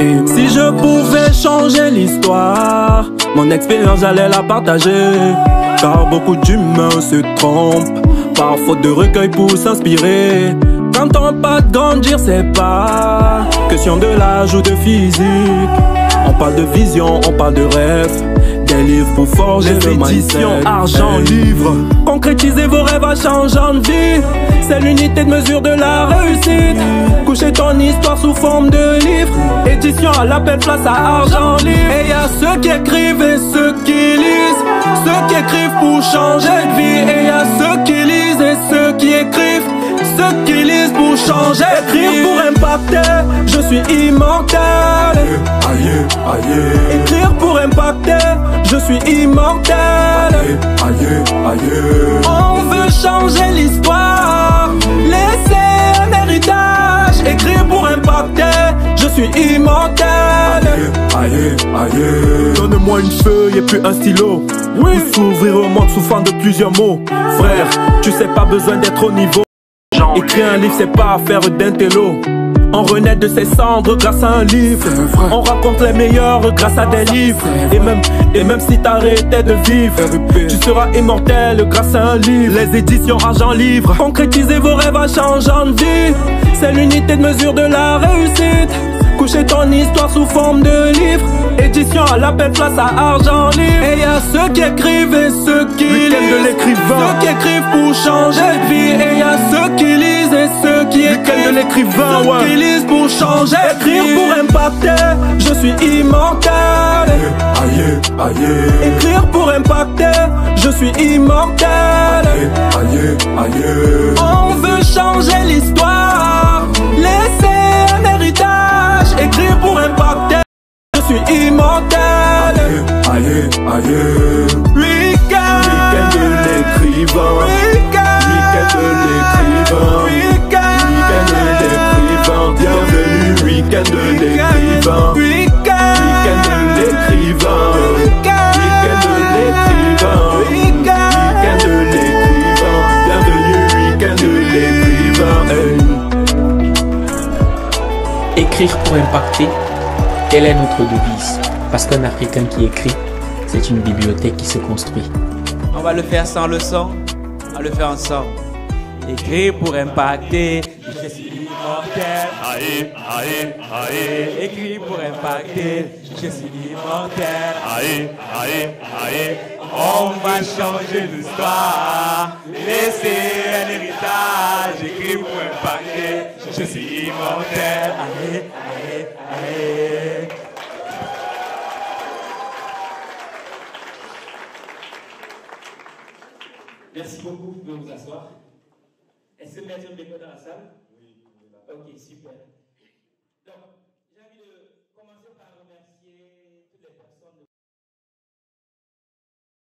Speaker 4: Et Si je pouvais changer l'histoire Mon expérience j'allais la partager Car beaucoup d'humains se trompent Par faute de recueil pour s'inspirer quand on pas de dire, c'est pas question de l'âge ou de physique. On parle de vision, on parle de rêve. Des livres pour forger le argent, livre. Concrétisez vos rêves à changeant de vie. C'est l'unité de mesure de la réussite. Couchez ton histoire sous forme de livre. Édition à la l'appel, place à argent livre. Et y ceux qui écrivent et ceux qui lisent. Ceux qui écrivent pour changer de vie. Et y ceux qui lisent et ceux qui écrivent qui pour changer, écrire pour impacter, je suis immortel. Aïe, aïe. Écrire pour impacter, je suis immortel. Aïe, aïe. On veut changer l'histoire, laisser un héritage, écrire pour impacter, je suis immortel. Aïe, aïe. Donne-moi une feuille et puis un stylo. Oui. s'ouvrir au monde souffrant de plusieurs mots. Frère, tu sais pas besoin d'être au niveau. Écrire un livre, c'est pas affaire d'intello. On renaît de ses cendres grâce à un livre. On raconte les meilleurs grâce à des livres. Et même, et même si t'arrêtais de vivre, tu seras immortel grâce à un livre. Les éditions Argent Livre. Concrétisez vos rêves à changeant de vie. C'est l'unité de mesure de la réussite. Coucher ton histoire sous forme de livre Édition à la l'appel place à argent libre Et y'a ceux qui écrivent et ceux qui lisent de l'écrivain Ceux qui écrivent pour changer de vie Et y'a ceux qui lisent et ceux qui écrivent de l'écrivain qui lisent pour changer Écrire pour impacter Je suis immortel aïe, aïe. Écrire pour impacter Je suis immortel aïe, On veut changer l'histoire écrit pour un impacter. Je suis immortel. Aïe, aïe, Weekend. Weekend de l'écrivain. Weekend. Weekend de l'écrivain. Weekend. Weekend de l'écrivain. Bienvenue, week-end de l'écrivain.
Speaker 2: écrire pour impacter, telle est notre devise. Parce qu'un Africain qui écrit, c'est une bibliothèque qui se construit. On va le faire sans le sang, on va le faire ensemble. Écrit pour impacter, je suis immortel. Aïe, aïe, aïe. Écrit pour impacter, je suis
Speaker 4: immortel. Aïe, aïe, aïe. On va changer l'histoire, laisser un héritage. Écrit pour impacter, je suis immortel. Aïe, aïe, aïe.
Speaker 2: Merci beaucoup de vous asseoir. Est-ce que le maître est dans la salle Oui, il est là. Ok, super.